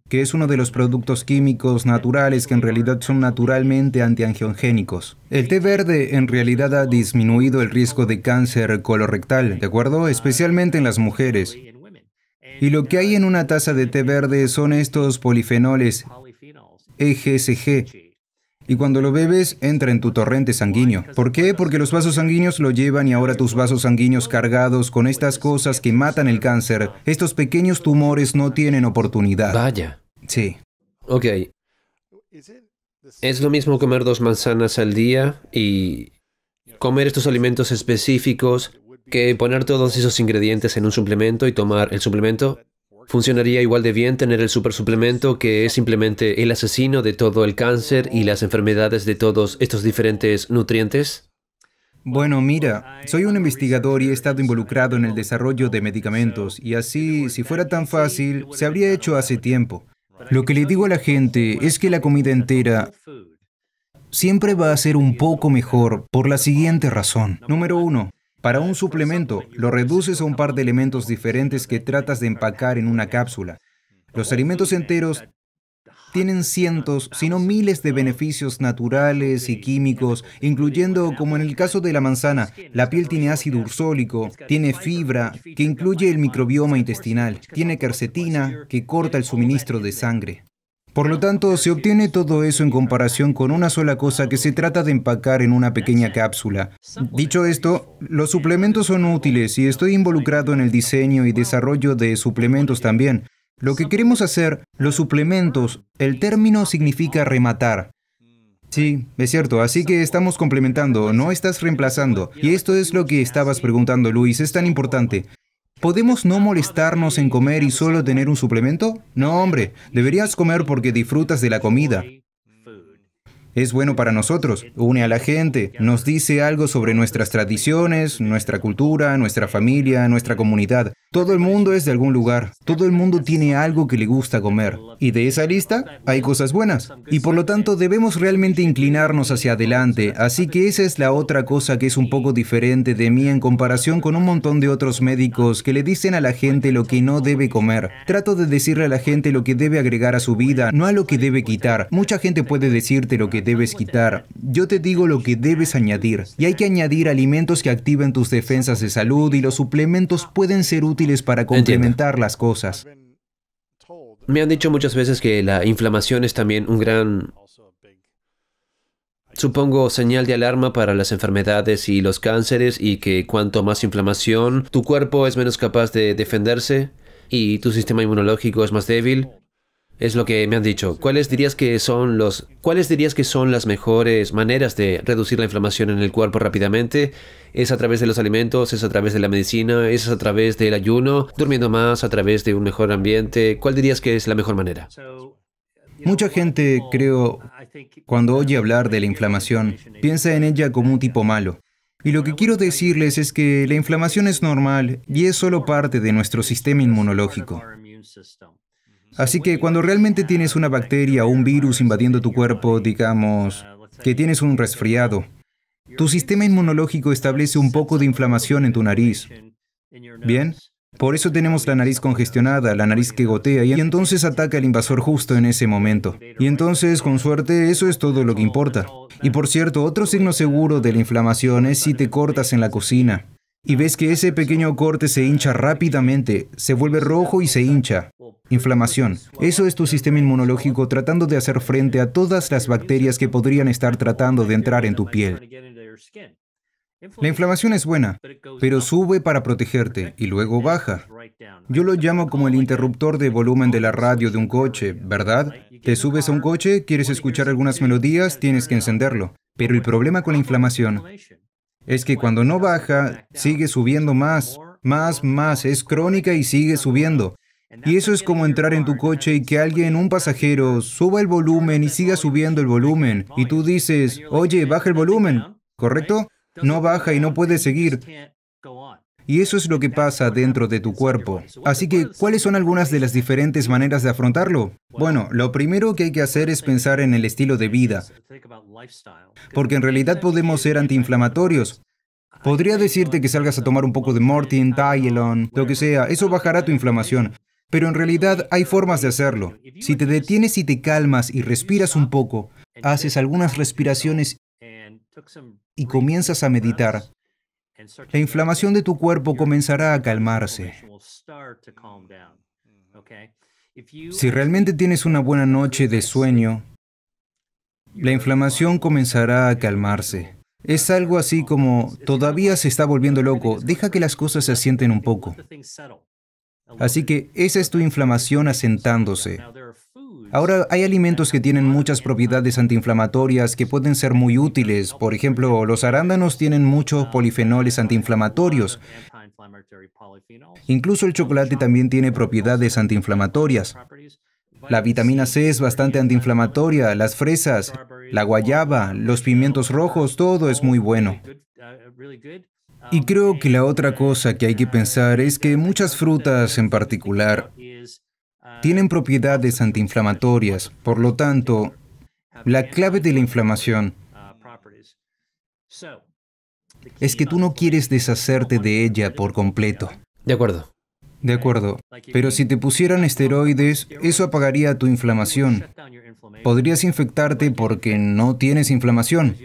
que es uno de los productos químicos naturales que en realidad son naturalmente antiangiogénicos. El té verde en realidad ha disminuido el riesgo de cáncer colorectal, ¿de acuerdo? Especialmente en las mujeres. Y lo que hay en una taza de té verde son estos polifenoles EGSG. Y cuando lo bebes, entra en tu torrente sanguíneo. ¿Por qué? Porque los vasos sanguíneos lo llevan y ahora tus vasos sanguíneos cargados con estas cosas que matan el cáncer, estos pequeños tumores no tienen oportunidad. Vaya. Sí.
Ok. ¿Es lo mismo comer dos manzanas al día y comer estos alimentos específicos que poner todos esos ingredientes en un suplemento y tomar el suplemento? Funcionaría igual de bien tener el supersuplemento, que es simplemente el asesino de todo el cáncer y las enfermedades de todos estos diferentes nutrientes.
Bueno, mira, soy un investigador y he estado involucrado en el desarrollo de medicamentos y así, si fuera tan fácil, se habría hecho hace tiempo. Lo que le digo a la gente es que la comida entera siempre va a ser un poco mejor por la siguiente razón. Número uno, para un suplemento, lo reduces a un par de elementos diferentes que tratas de empacar en una cápsula. Los alimentos enteros tienen cientos, si no miles de beneficios naturales y químicos, incluyendo, como en el caso de la manzana, la piel tiene ácido ursólico, tiene fibra, que incluye el microbioma intestinal, tiene quercetina, que corta el suministro de sangre. Por lo tanto, se obtiene todo eso en comparación con una sola cosa que se trata de empacar en una pequeña cápsula. Dicho esto, los suplementos son útiles y estoy involucrado en el diseño y desarrollo de suplementos también. Lo que queremos hacer, los suplementos, el término significa rematar. Sí, es cierto, así que estamos complementando, no estás reemplazando. Y esto es lo que estabas preguntando, Luis, es tan importante. ¿Podemos no molestarnos en comer y solo tener un suplemento? No, hombre, deberías comer porque disfrutas de la comida es bueno para nosotros, une a la gente, nos dice algo sobre nuestras tradiciones, nuestra cultura, nuestra familia, nuestra comunidad. Todo el mundo es de algún lugar, todo el mundo tiene algo que le gusta comer. Y de esa lista hay cosas buenas. Y por lo tanto debemos realmente inclinarnos hacia adelante, así que esa es la otra cosa que es un poco diferente de mí en comparación con un montón de otros médicos que le dicen a la gente lo que no debe comer. Trato de decirle a la gente lo que debe agregar a su vida, no a lo que debe quitar. Mucha gente puede decirte lo que debes quitar. Yo te digo lo que debes añadir. Y hay que añadir alimentos que activen tus defensas de salud y los suplementos pueden ser útiles para complementar las cosas.
Me han dicho muchas veces que la inflamación es también un gran, supongo, señal de alarma para las enfermedades y los cánceres y que cuanto más inflamación, tu cuerpo es menos capaz de defenderse y tu sistema inmunológico es más débil. Es lo que me han dicho. ¿Cuáles dirías que son los cuáles dirías que son las mejores maneras de reducir la inflamación en el cuerpo rápidamente? ¿Es a través de los alimentos, es a través de la medicina, es a través del ayuno, durmiendo más, a través de un mejor ambiente? ¿Cuál dirías que es la mejor manera?
Mucha gente, creo, cuando oye hablar de la inflamación, piensa en ella como un tipo malo. Y lo que quiero decirles es que la inflamación es normal y es solo parte de nuestro sistema inmunológico. Así que cuando realmente tienes una bacteria o un virus invadiendo tu cuerpo, digamos que tienes un resfriado, tu sistema inmunológico establece un poco de inflamación en tu nariz. Bien, por eso tenemos la nariz congestionada, la nariz que gotea, y entonces ataca el invasor justo en ese momento. Y entonces, con suerte, eso es todo lo que importa. Y por cierto, otro signo seguro de la inflamación es si te cortas en la cocina y ves que ese pequeño corte se hincha rápidamente, se vuelve rojo y se hincha. Inflamación. Eso es tu sistema inmunológico tratando de hacer frente a todas las bacterias que podrían estar tratando de entrar en tu piel. La inflamación es buena, pero sube para protegerte y luego baja. Yo lo llamo como el interruptor de volumen de la radio de un coche, ¿verdad? Te subes a un coche, quieres escuchar algunas melodías, tienes que encenderlo. Pero el problema con la inflamación es que cuando no baja, sigue subiendo más, más, más, es crónica y sigue subiendo. Y eso es como entrar en tu coche y que alguien, un pasajero, suba el volumen y siga subiendo el volumen. Y tú dices, oye, baja el volumen, ¿correcto? No baja y no puede seguir. Y eso es lo que pasa dentro de tu cuerpo. Así que, ¿cuáles son algunas de las diferentes maneras de afrontarlo? Bueno, lo primero que hay que hacer es pensar en el estilo de vida, porque en realidad podemos ser antiinflamatorios. Podría decirte que salgas a tomar un poco de Mortin, Tylenol, lo que sea, eso bajará tu inflamación. Pero en realidad hay formas de hacerlo. Si te detienes y te calmas y respiras un poco, haces algunas respiraciones y comienzas a meditar, la inflamación de tu cuerpo comenzará a calmarse.
Si realmente
tienes una buena noche de sueño, la inflamación comenzará a calmarse. Es algo así como, todavía se está volviendo loco, deja que las cosas se asienten un poco. Así que esa es tu inflamación asentándose. Ahora hay alimentos que tienen muchas propiedades antiinflamatorias que pueden ser muy útiles. Por ejemplo, los arándanos tienen muchos polifenoles antiinflamatorios. Incluso el chocolate también tiene propiedades antiinflamatorias. La vitamina C es bastante antiinflamatoria, las fresas, la guayaba, los pimientos rojos, todo es muy bueno. Y creo que la otra cosa que hay que pensar es que muchas frutas en particular tienen propiedades antiinflamatorias, por lo tanto, la clave de la inflamación es que tú no quieres deshacerte de ella por completo. De acuerdo. De acuerdo. Pero si te pusieran esteroides, eso apagaría tu inflamación. Podrías infectarte porque no tienes inflamación.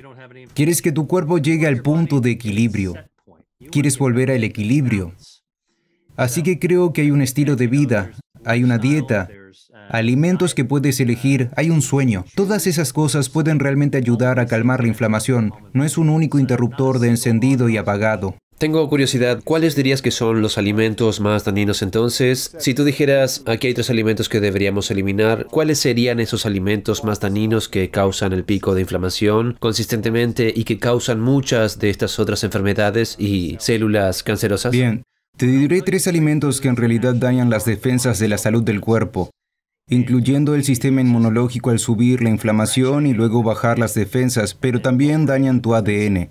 Quieres que tu cuerpo llegue al punto de equilibrio. Quieres volver al equilibrio. Así que creo que hay un estilo de vida, hay una dieta, alimentos que puedes elegir, hay un sueño. Todas esas cosas pueden realmente ayudar a calmar la inflamación. No es un único interruptor de encendido y apagado.
Tengo curiosidad, ¿cuáles dirías que son los alimentos más dañinos entonces? Si tú dijeras, aquí hay tres alimentos que deberíamos eliminar, ¿cuáles serían esos alimentos más dañinos que causan el pico de inflamación consistentemente y que causan muchas de estas otras enfermedades y células cancerosas? Bien,
te diré tres alimentos que en realidad dañan las defensas de la salud del cuerpo, incluyendo el sistema inmunológico al subir la inflamación y luego bajar las defensas, pero también dañan tu ADN.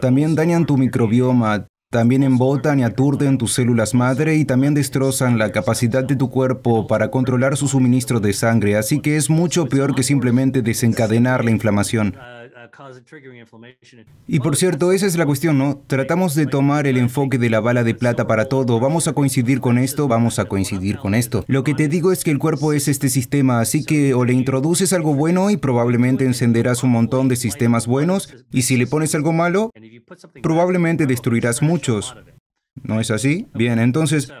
También dañan tu microbioma, también embotan y aturden tus células madre y también destrozan la capacidad de tu cuerpo para controlar su suministro de sangre, así que es mucho peor que simplemente desencadenar la inflamación. Uh, y por cierto, esa es la cuestión, ¿no? Tratamos de tomar el enfoque de la bala de plata para todo. Vamos a coincidir con esto, vamos a coincidir con esto. Lo que te digo es que el cuerpo es este sistema, así que o le introduces algo bueno y probablemente encenderás un montón de sistemas buenos, y si le pones algo malo, probablemente destruirás muchos. ¿No es así? Bien, entonces,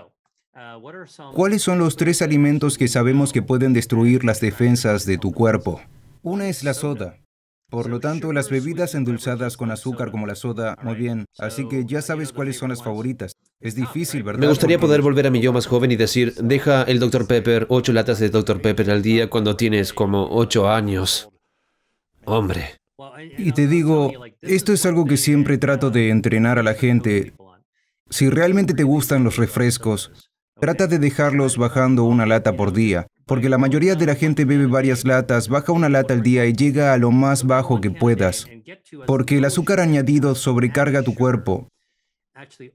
¿cuáles son los tres alimentos que sabemos que pueden destruir las defensas de tu cuerpo? Una es la soda. Por lo tanto, las bebidas endulzadas con azúcar como la soda, muy bien. Así que ya sabes cuáles son las favoritas. Es difícil, ¿verdad? Me gustaría poder
volver a mi yo más joven y decir, deja el Dr. Pepper, ocho latas de Dr. Pepper al día cuando tienes como ocho años. Hombre.
Y te digo, esto es algo que siempre trato de entrenar a la gente. Si realmente te gustan los refrescos, trata de dejarlos bajando una lata por día porque la mayoría de la gente bebe varias latas, baja una lata al día y llega a lo más bajo que puedas, porque el azúcar añadido sobrecarga tu cuerpo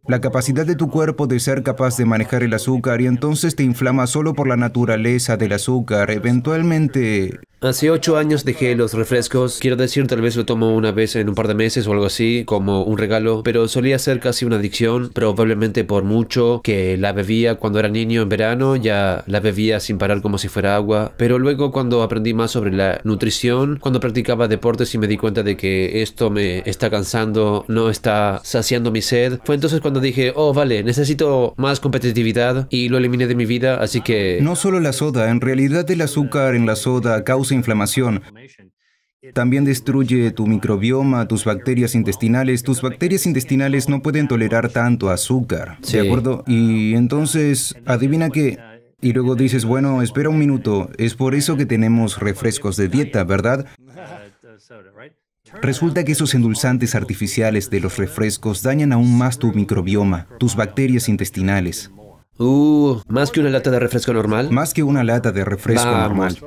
la capacidad de tu cuerpo de ser capaz de manejar el azúcar y entonces te inflama solo por la naturaleza del azúcar. Eventualmente...
Hace ocho años dejé los refrescos. Quiero decir, tal vez lo tomo una vez en un par de meses o algo así, como un regalo, pero solía ser casi una adicción, probablemente por mucho que la bebía cuando era niño en verano, ya la bebía sin parar como si fuera agua. Pero luego cuando aprendí más sobre la nutrición, cuando practicaba deportes y me di cuenta de que esto me está cansando, no está saciando mi sed, fue entonces cuando dije, oh, vale, necesito más competitividad y lo eliminé de mi vida, así que... No
solo la soda, en realidad el azúcar en la soda causa inflamación. También destruye tu microbioma, tus bacterias intestinales. Tus bacterias intestinales no pueden tolerar tanto azúcar, sí. ¿de acuerdo? Y entonces, adivina qué. Y luego dices, bueno, espera un minuto, es por eso que tenemos refrescos de dieta, ¿verdad? Resulta que esos endulzantes artificiales de los refrescos dañan aún más tu microbioma, tus bacterias intestinales. Uh, ¿más que una lata de refresco normal? Más que una lata de refresco normal.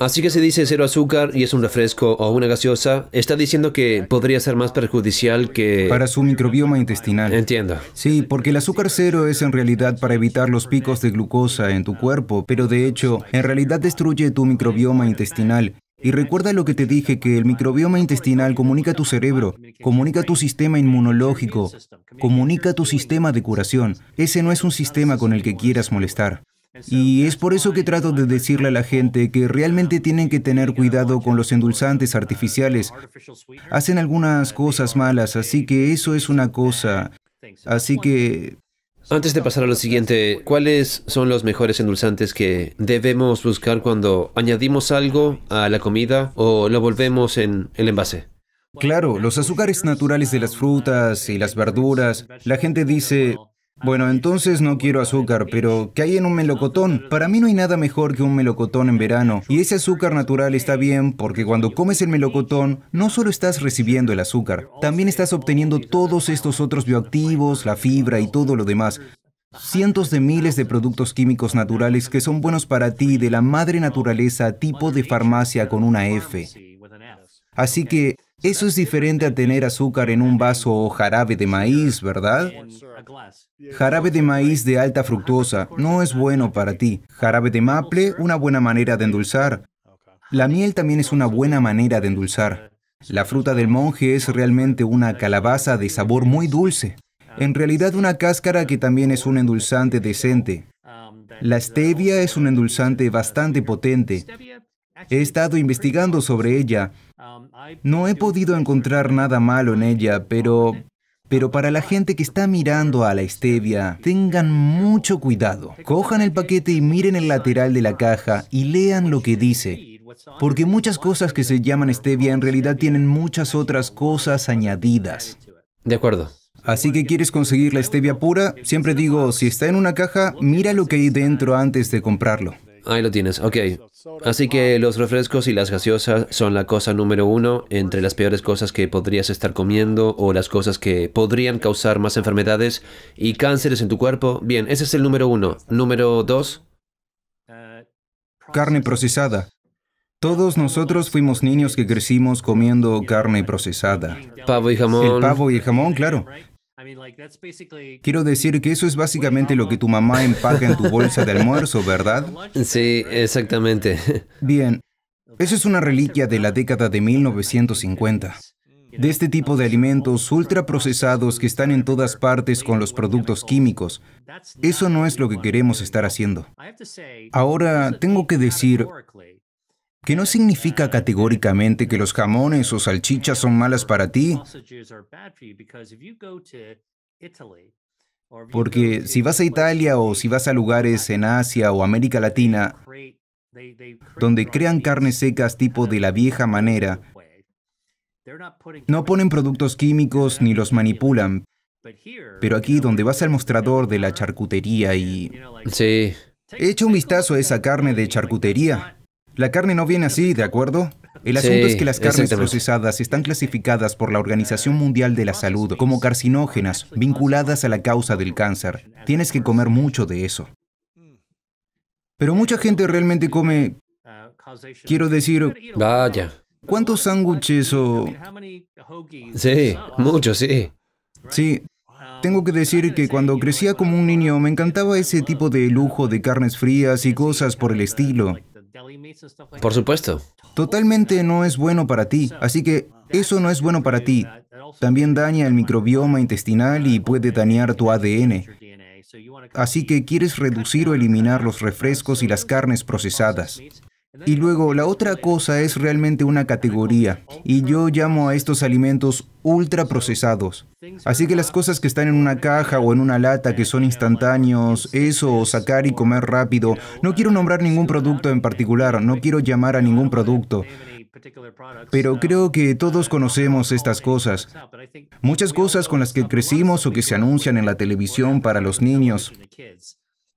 Así que si dice cero azúcar y es un refresco o una gaseosa, está diciendo que podría ser más perjudicial que... Para
su microbioma intestinal. Entiendo. Sí, porque el azúcar cero es en realidad para evitar los picos de glucosa en tu cuerpo, pero de hecho, en realidad destruye tu microbioma intestinal y recuerda lo que te dije, que el microbioma intestinal comunica tu cerebro, comunica tu sistema inmunológico, comunica tu sistema de curación. Ese no es un sistema con el que quieras molestar. Y es por eso que trato de decirle a la gente que realmente tienen que tener cuidado con los endulzantes artificiales. Hacen algunas cosas malas, así que eso es una cosa. Así que
antes de pasar a lo siguiente, ¿cuáles son los mejores endulzantes que debemos buscar cuando añadimos algo a la comida o lo volvemos en el envase?
Claro, los azúcares naturales de las frutas y las verduras, la gente dice, bueno, entonces no quiero azúcar, pero ¿qué hay en un melocotón? Para mí no hay nada mejor que un melocotón en verano. Y ese azúcar natural está bien porque cuando comes el melocotón, no solo estás recibiendo el azúcar, también estás obteniendo todos estos otros bioactivos, la fibra y todo lo demás. Cientos de miles de productos químicos naturales que son buenos para ti de la madre naturaleza tipo de farmacia con una F. Así que eso es diferente a tener azúcar en un vaso o jarabe de maíz, ¿verdad? Jarabe de maíz de alta fructosa no es bueno para ti. Jarabe de maple, una buena manera de endulzar. La miel también es una buena manera de endulzar. La fruta del monje es realmente una calabaza de sabor muy dulce. En realidad una cáscara que también es un endulzante decente. La stevia es un endulzante bastante potente. He estado investigando sobre ella no he podido encontrar nada malo en ella, pero... Pero para la gente que está mirando a la stevia, tengan mucho cuidado. Cojan el paquete y miren el lateral de la caja y lean lo que dice. Porque muchas cosas que se llaman stevia en realidad tienen muchas otras cosas añadidas. De acuerdo. Así que quieres conseguir la stevia pura, siempre digo, si está en una caja, mira lo que hay dentro antes de comprarlo.
Ahí lo tienes, ok. Así que los refrescos y las gaseosas son la cosa número uno entre las peores cosas que podrías estar comiendo o las cosas que podrían causar más enfermedades y cánceres en tu cuerpo. Bien, ese es el número uno. Número dos.
Carne procesada. Todos nosotros fuimos niños que crecimos comiendo carne procesada. Pavo y jamón. El pavo y el jamón, claro. Quiero decir que eso es básicamente lo que tu mamá empaca en tu bolsa de almuerzo, ¿verdad? Sí, exactamente. Bien, eso es una reliquia de la década de 1950. De este tipo de alimentos ultraprocesados que están en todas partes con los productos químicos. Eso no es lo que queremos estar haciendo. Ahora, tengo que decir, que no significa categóricamente que los jamones o salchichas son malas para ti, porque si vas a Italia o si vas a lugares en Asia o América Latina, donde crean carnes secas tipo de la vieja manera, no ponen productos químicos ni los manipulan. Pero aquí donde vas al mostrador de la charcutería y... Sí. hecho un vistazo a esa carne de charcutería. La carne no viene así, ¿de acuerdo? El asunto es que las carnes procesadas están clasificadas por la Organización Mundial de la Salud como carcinógenas, vinculadas a la causa del cáncer. Tienes que comer mucho de eso. Pero mucha gente realmente come... Quiero decir... Vaya. ¿Cuántos sándwiches o...? Sí, muchos, sí. Sí. Tengo que decir que cuando crecía como un niño me encantaba ese tipo de lujo de carnes frías y cosas por el estilo. Por supuesto. Totalmente no es bueno para ti, así que eso no es bueno para ti. Uh, También daña el microbioma intestinal y uh, puede dañar tu ADN. Así que quieres reducir o eliminar los refrescos y las carnes procesadas. Y luego, la otra cosa es realmente una categoría, y yo llamo a estos alimentos ultraprocesados. Así que las cosas que están en una caja o en una lata que son instantáneos, eso sacar y comer rápido, no quiero nombrar ningún producto en particular, no quiero llamar a ningún producto. Pero creo que todos conocemos estas cosas. Muchas cosas con las que crecimos o que se anuncian en la televisión para los niños.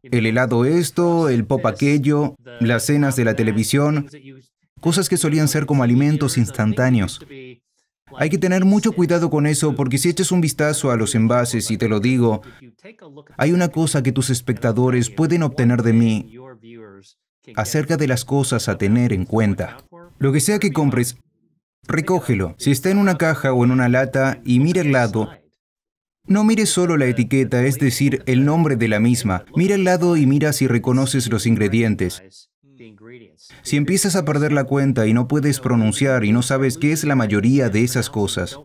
El helado esto, el pop aquello, las cenas de la televisión, cosas que solían ser como alimentos instantáneos. Hay que tener mucho cuidado con eso porque si echas un vistazo a los envases, y te lo digo, hay una cosa que tus espectadores pueden obtener de mí acerca de las cosas a tener en cuenta. Lo que sea que compres, recógelo. Si está en una caja o en una lata y mira el lado, no mires solo la etiqueta, es decir, el nombre de la misma. Mira al lado y mira si reconoces los ingredientes. Si empiezas a perder la cuenta y no puedes pronunciar y no sabes qué es la mayoría de esas cosas,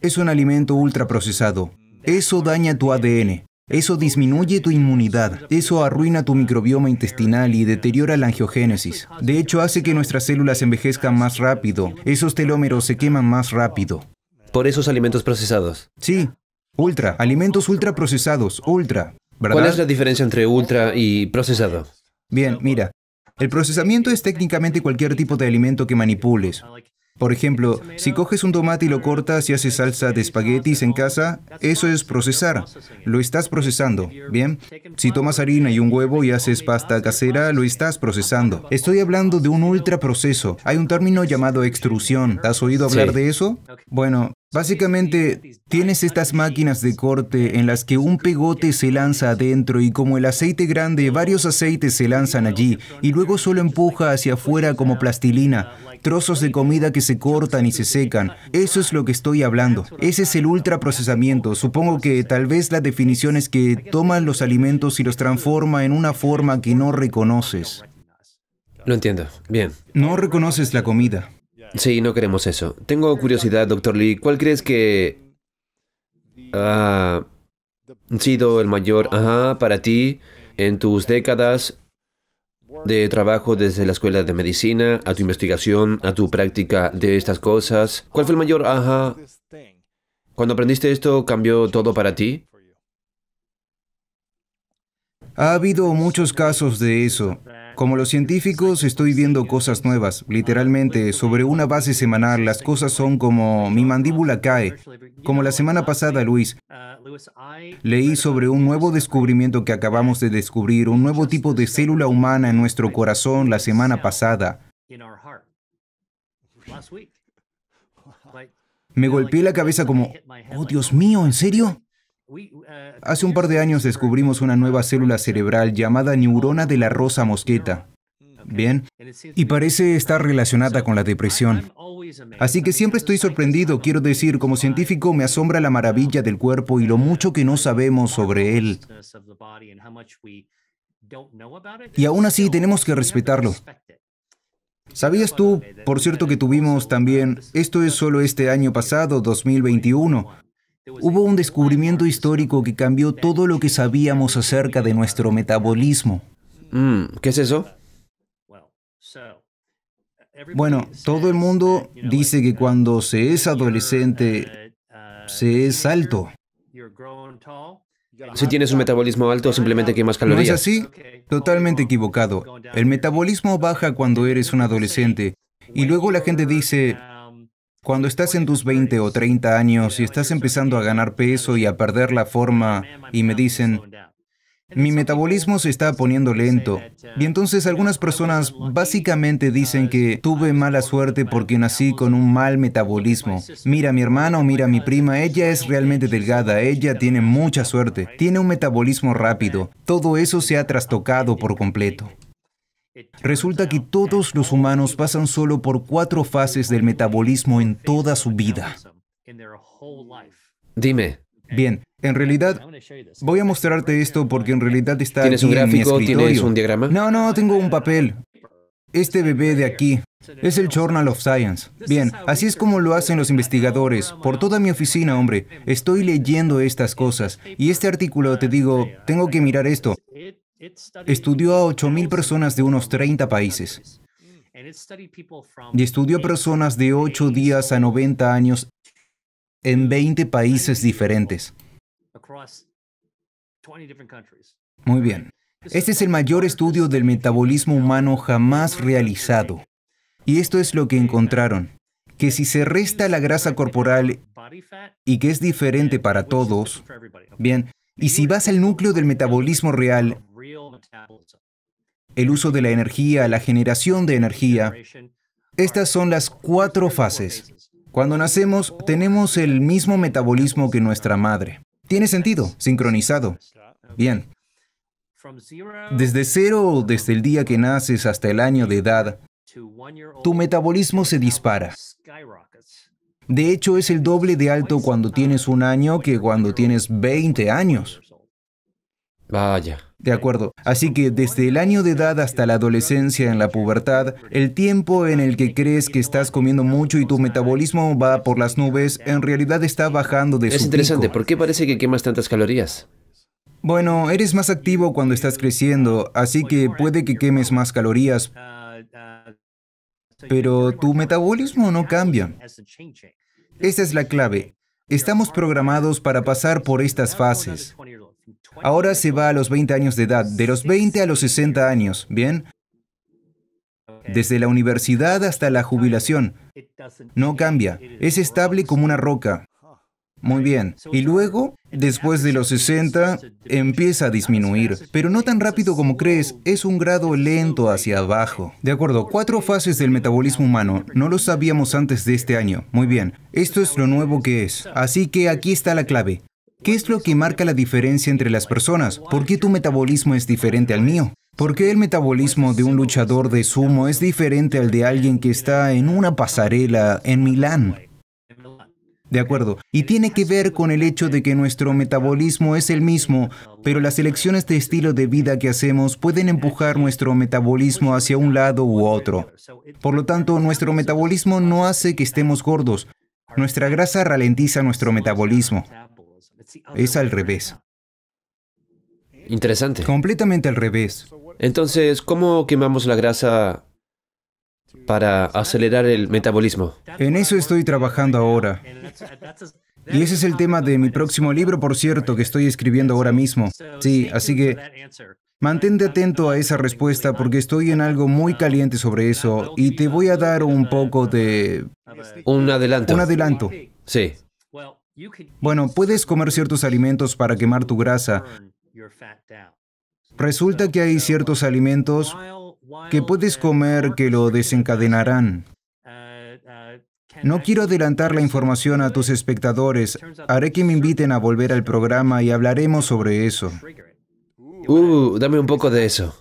es un alimento ultraprocesado. Eso daña tu ADN. Eso disminuye tu inmunidad, eso arruina tu microbioma intestinal y deteriora la angiogénesis. De hecho, hace que nuestras células envejezcan más rápido, esos telómeros se queman más rápido por esos alimentos procesados. Sí, ultra, alimentos ultra procesados, ultra, ¿Cuál es
la diferencia entre ultra y procesado?
Bien, mira, el procesamiento es técnicamente cualquier tipo de alimento que manipules. Por ejemplo, si coges un tomate y lo cortas y haces salsa de espaguetis en casa, eso es procesar. Lo estás procesando, ¿bien? Si tomas harina y un huevo y haces pasta casera, lo estás procesando. Estoy hablando de un ultra proceso. Hay un término llamado extrusión. ¿Has oído hablar de eso? Bueno, Básicamente, tienes estas máquinas de corte en las que un pegote se lanza adentro y como el aceite grande, varios aceites se lanzan allí y luego solo empuja hacia afuera como plastilina, trozos de comida que se cortan y se secan. Eso es lo que estoy hablando. Ese es el ultraprocesamiento. Supongo que tal vez la definición es que toman los alimentos y los transforma en una forma que no reconoces. Lo entiendo. Bien. No reconoces la comida.
Sí, no queremos eso. Tengo curiosidad, doctor Lee. ¿Cuál crees que ha sido el mayor ajá para ti en tus décadas de trabajo desde la escuela de medicina, a tu investigación, a tu práctica
de estas cosas?
¿Cuál fue el mayor ajá? Cuando aprendiste esto, ¿cambió todo para ti?
Ha habido muchos casos de eso. Como los científicos estoy viendo cosas nuevas, literalmente, sobre una base semanal las cosas son como mi mandíbula cae. Como la semana pasada, Luis, leí sobre un nuevo descubrimiento que acabamos de descubrir, un nuevo tipo de célula humana en nuestro corazón la semana pasada. Me golpeé la cabeza como, oh Dios mío, ¿en serio? Uh, Hace un par de años descubrimos una nueva célula cerebral llamada neurona de la rosa mosqueta. Bien, y parece estar relacionada con la depresión. Así que siempre estoy sorprendido, quiero decir, como científico me asombra la maravilla del cuerpo y lo mucho que no sabemos sobre él. Y aún así tenemos que respetarlo. ¿Sabías tú, por cierto que tuvimos también, esto es solo este año pasado, 2021, Hubo un descubrimiento histórico que cambió todo lo que sabíamos acerca de nuestro metabolismo. Mm, ¿Qué es eso? Bueno, todo el mundo dice que cuando se es adolescente, se es alto.
Si tienes un metabolismo alto, simplemente quemas calorías. ¿No es así?
Totalmente equivocado. El metabolismo baja cuando eres un adolescente. Y luego la gente dice, cuando estás en tus 20 o 30 años y estás empezando a ganar peso y a perder la forma y me dicen, mi metabolismo se está poniendo lento. Y entonces algunas personas básicamente dicen que tuve mala suerte porque nací con un mal metabolismo. Mira a mi hermana o mira a mi prima, ella es realmente delgada, ella tiene mucha suerte, tiene un metabolismo rápido. Todo eso se ha trastocado por completo. Resulta que todos los humanos pasan solo por cuatro fases del metabolismo en toda su vida. Dime. Bien, en realidad, voy a mostrarte esto porque en realidad está ¿Tienes un gráfico? ¿Tienes un diagrama? No, no, tengo un papel. Este bebé de aquí es el Journal of Science. Bien, así es como lo hacen los investigadores. Por toda mi oficina, hombre, estoy leyendo estas cosas. Y este artículo, te digo, tengo que mirar esto. Estudió a 8.000 personas de unos 30 países y estudió personas de 8 días a 90 años en 20 países diferentes. Muy bien. Este es el mayor estudio del metabolismo humano jamás realizado. Y esto es lo que encontraron, que si se resta la grasa corporal y que es diferente para todos, bien, y si vas al núcleo del metabolismo real, el uso de la energía, la generación de energía. Estas son las cuatro fases. Cuando nacemos tenemos el mismo metabolismo que nuestra madre. Tiene sentido, sincronizado. Bien. Desde cero, desde el día que naces hasta el año de edad, tu metabolismo se dispara. De hecho, es el doble de alto cuando tienes un año que cuando tienes 20 años. Vaya. De acuerdo. Así que desde el año de edad hasta la adolescencia, en la pubertad, el tiempo en el que crees que estás comiendo mucho y tu metabolismo va por las nubes, en realidad está bajando de es Es interesante, ¿por qué parece que quemas tantas calorías? Bueno, eres más activo cuando estás creciendo, así que puede que quemes más calorías, pero tu metabolismo no cambia. Esa es la clave. Estamos programados para pasar por estas fases. Ahora se va a los 20 años de edad, de los 20 a los 60 años, ¿bien? Desde la universidad hasta la jubilación. No cambia, es estable como una roca. Muy bien. Y luego, después de los 60, empieza a disminuir, pero no tan rápido como crees, es un grado lento hacia abajo. De acuerdo, cuatro fases del metabolismo humano, no lo sabíamos antes de este año. Muy bien, esto es lo nuevo que es. Así que aquí está la clave. ¿Qué es lo que marca la diferencia entre las personas? ¿Por qué tu metabolismo es diferente al mío? ¿Por qué el metabolismo de un luchador de sumo es diferente al de alguien que está en una pasarela en Milán? De acuerdo, y tiene que ver con el hecho de que nuestro metabolismo es el mismo, pero las elecciones de estilo de vida que hacemos pueden empujar nuestro metabolismo hacia un lado u otro. Por lo tanto, nuestro metabolismo no hace que estemos gordos, nuestra grasa ralentiza nuestro metabolismo. Es al revés. Interesante. Completamente al revés. Entonces,
¿cómo quemamos la grasa para acelerar el metabolismo?
En eso estoy trabajando ahora. Y ese es el tema de mi próximo libro, por cierto, que estoy escribiendo ahora mismo. Sí, así que mantente atento a esa respuesta porque estoy en algo muy caliente sobre eso y te voy a dar un poco de... Un adelanto. Un adelanto. Sí. Bueno, puedes comer ciertos alimentos para quemar tu grasa. Resulta que hay ciertos alimentos que puedes comer que lo desencadenarán. No quiero adelantar la información a tus espectadores. Haré que me inviten a volver al programa y hablaremos sobre eso. Uh, dame un poco de eso.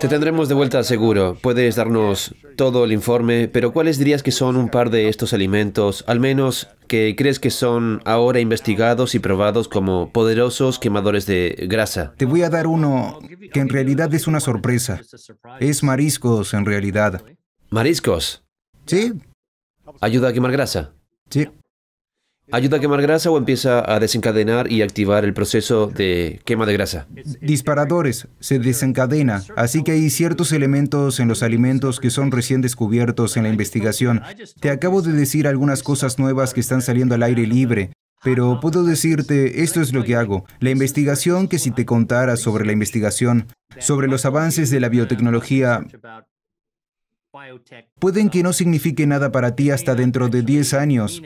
Te tendremos de
vuelta seguro. Puedes darnos todo el informe, pero ¿cuáles dirías que son un par de estos alimentos, al menos que crees que son ahora investigados y probados como poderosos quemadores de grasa?
Te voy a dar uno que en realidad es una sorpresa. Es mariscos en realidad. ¿Mariscos?
Sí. ¿Ayuda a quemar grasa? Sí ayuda a quemar grasa o empieza a desencadenar y activar el proceso de quema de grasa?
Disparadores, se desencadena, así que hay ciertos elementos en los alimentos que son recién descubiertos en la investigación. Te acabo de decir algunas cosas nuevas que están saliendo al aire libre. Pero puedo decirte, esto es lo que hago. La investigación que si te contara sobre la investigación, sobre los avances de la biotecnología, Pueden que no signifique nada para ti hasta dentro de 10 años,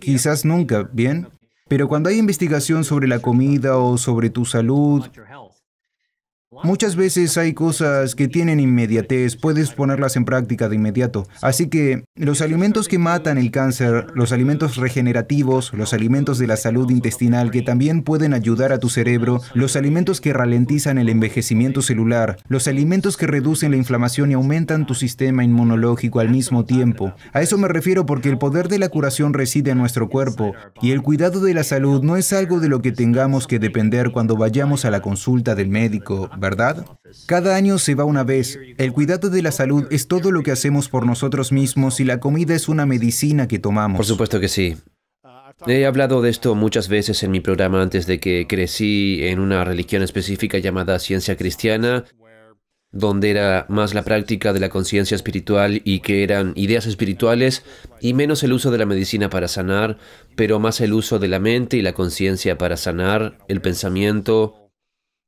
quizás nunca, ¿bien? Pero cuando hay investigación sobre la comida o sobre tu salud Muchas veces hay cosas que tienen inmediatez, puedes ponerlas en práctica de inmediato. Así que los alimentos que matan el cáncer, los alimentos regenerativos, los alimentos de la salud intestinal que también pueden ayudar a tu cerebro, los alimentos que ralentizan el envejecimiento celular, los alimentos que reducen la inflamación y aumentan tu sistema inmunológico al mismo tiempo. A eso me refiero porque el poder de la curación reside en nuestro cuerpo y el cuidado de la salud no es algo de lo que tengamos que depender cuando vayamos a la consulta del médico, ¿verdad? Cada año se va una vez. El cuidado de la salud es todo lo que hacemos por nosotros mismos y la comida es una medicina que tomamos. Por supuesto que sí.
He hablado de esto muchas veces en mi programa antes de que crecí en una religión específica llamada ciencia cristiana, donde era más la práctica de la conciencia espiritual y que eran ideas espirituales y menos el uso de la medicina para sanar, pero más el uso de la mente y la conciencia para sanar, el pensamiento,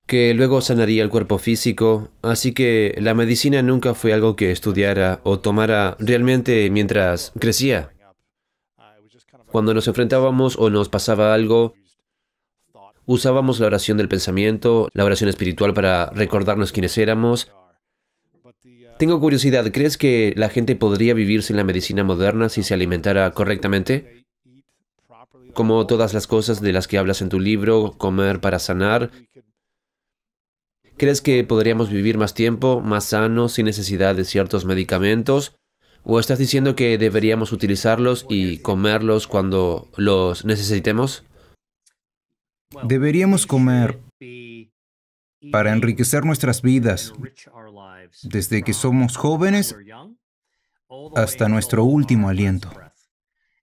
que luego sanaría el cuerpo físico, así que la medicina nunca fue algo que estudiara o tomara realmente mientras crecía. Cuando nos enfrentábamos o nos pasaba algo, usábamos la oración del pensamiento, la oración espiritual para recordarnos quiénes éramos. Tengo curiosidad, ¿crees que la gente podría vivir sin la medicina moderna si se alimentara correctamente? Como todas las cosas de las que hablas en tu libro, comer para sanar, ¿Crees que podríamos vivir más tiempo, más sano, sin necesidad de ciertos medicamentos? ¿O estás diciendo que deberíamos utilizarlos y comerlos cuando los necesitemos?
Deberíamos comer para enriquecer nuestras vidas desde que somos jóvenes hasta nuestro último aliento.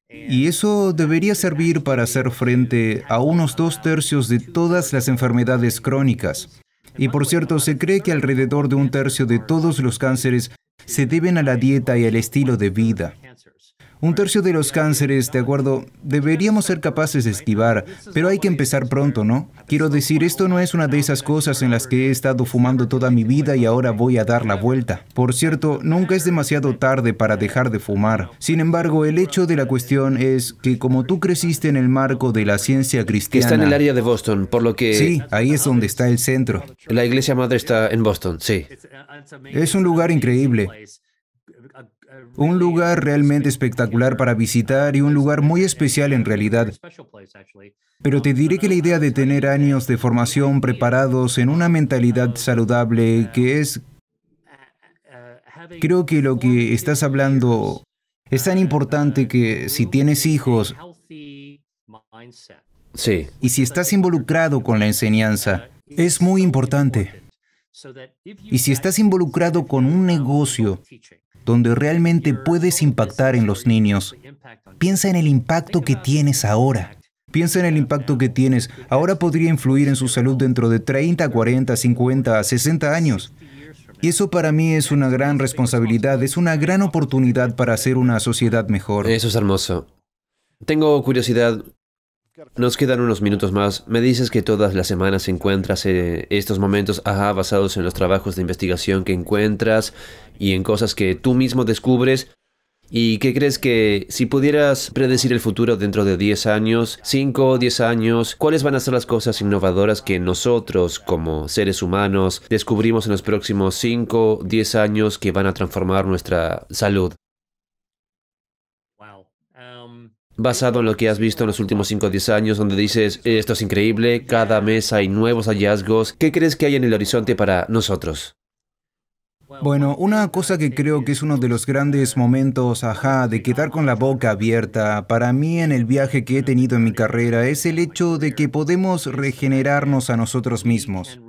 Y eso debería servir para hacer frente a unos dos tercios de todas las enfermedades crónicas y por cierto, se cree que alrededor de un tercio de todos los cánceres se deben a la dieta y al estilo de vida. Un tercio de los cánceres, de acuerdo, deberíamos ser capaces de esquivar, pero hay que empezar pronto, ¿no? Quiero decir, esto no es una de esas cosas en las que he estado fumando toda mi vida y ahora voy a dar la vuelta. Por cierto, nunca es demasiado tarde para dejar de fumar. Sin embargo, el hecho de la cuestión es que como tú creciste en el marco de la ciencia cristiana... Está en el área
de Boston, por lo que... Sí,
ahí es donde está el centro.
La iglesia madre está en Boston, sí.
Es un lugar increíble. Un lugar realmente espectacular para visitar y un lugar muy especial en realidad. Pero te diré que la idea de tener años de formación preparados en una mentalidad saludable que es... Creo que lo que estás hablando es tan importante que si tienes hijos... Sí. Y si estás involucrado con la enseñanza, es muy importante. Y si estás involucrado con un negocio, donde realmente puedes impactar en los niños. Piensa en el impacto que tienes ahora. Piensa en el impacto que tienes. Ahora podría influir en su salud dentro de 30, 40, 50, 60 años. Y eso para mí es una gran responsabilidad, es una gran oportunidad para hacer una sociedad mejor.
Eso es hermoso. Tengo curiosidad, nos quedan unos minutos más. Me dices que todas las semanas encuentras eh, estos momentos basados en los trabajos de investigación que encuentras y en cosas que tú mismo descubres. ¿Y qué crees que si pudieras predecir el futuro dentro de 10 años, 5 o 10 años, cuáles van a ser las cosas innovadoras que nosotros como seres humanos descubrimos en los próximos 5 o 10 años que van a transformar nuestra salud? basado en lo que has visto en los últimos 5 o 10 años, donde dices, esto es increíble, cada mes hay nuevos hallazgos, ¿qué crees que hay en el horizonte para nosotros?
Bueno, una cosa que creo que es uno de los grandes momentos, ajá, de quedar con la boca abierta para mí en el viaje que he tenido en mi carrera es el hecho de que podemos regenerarnos a nosotros mismos.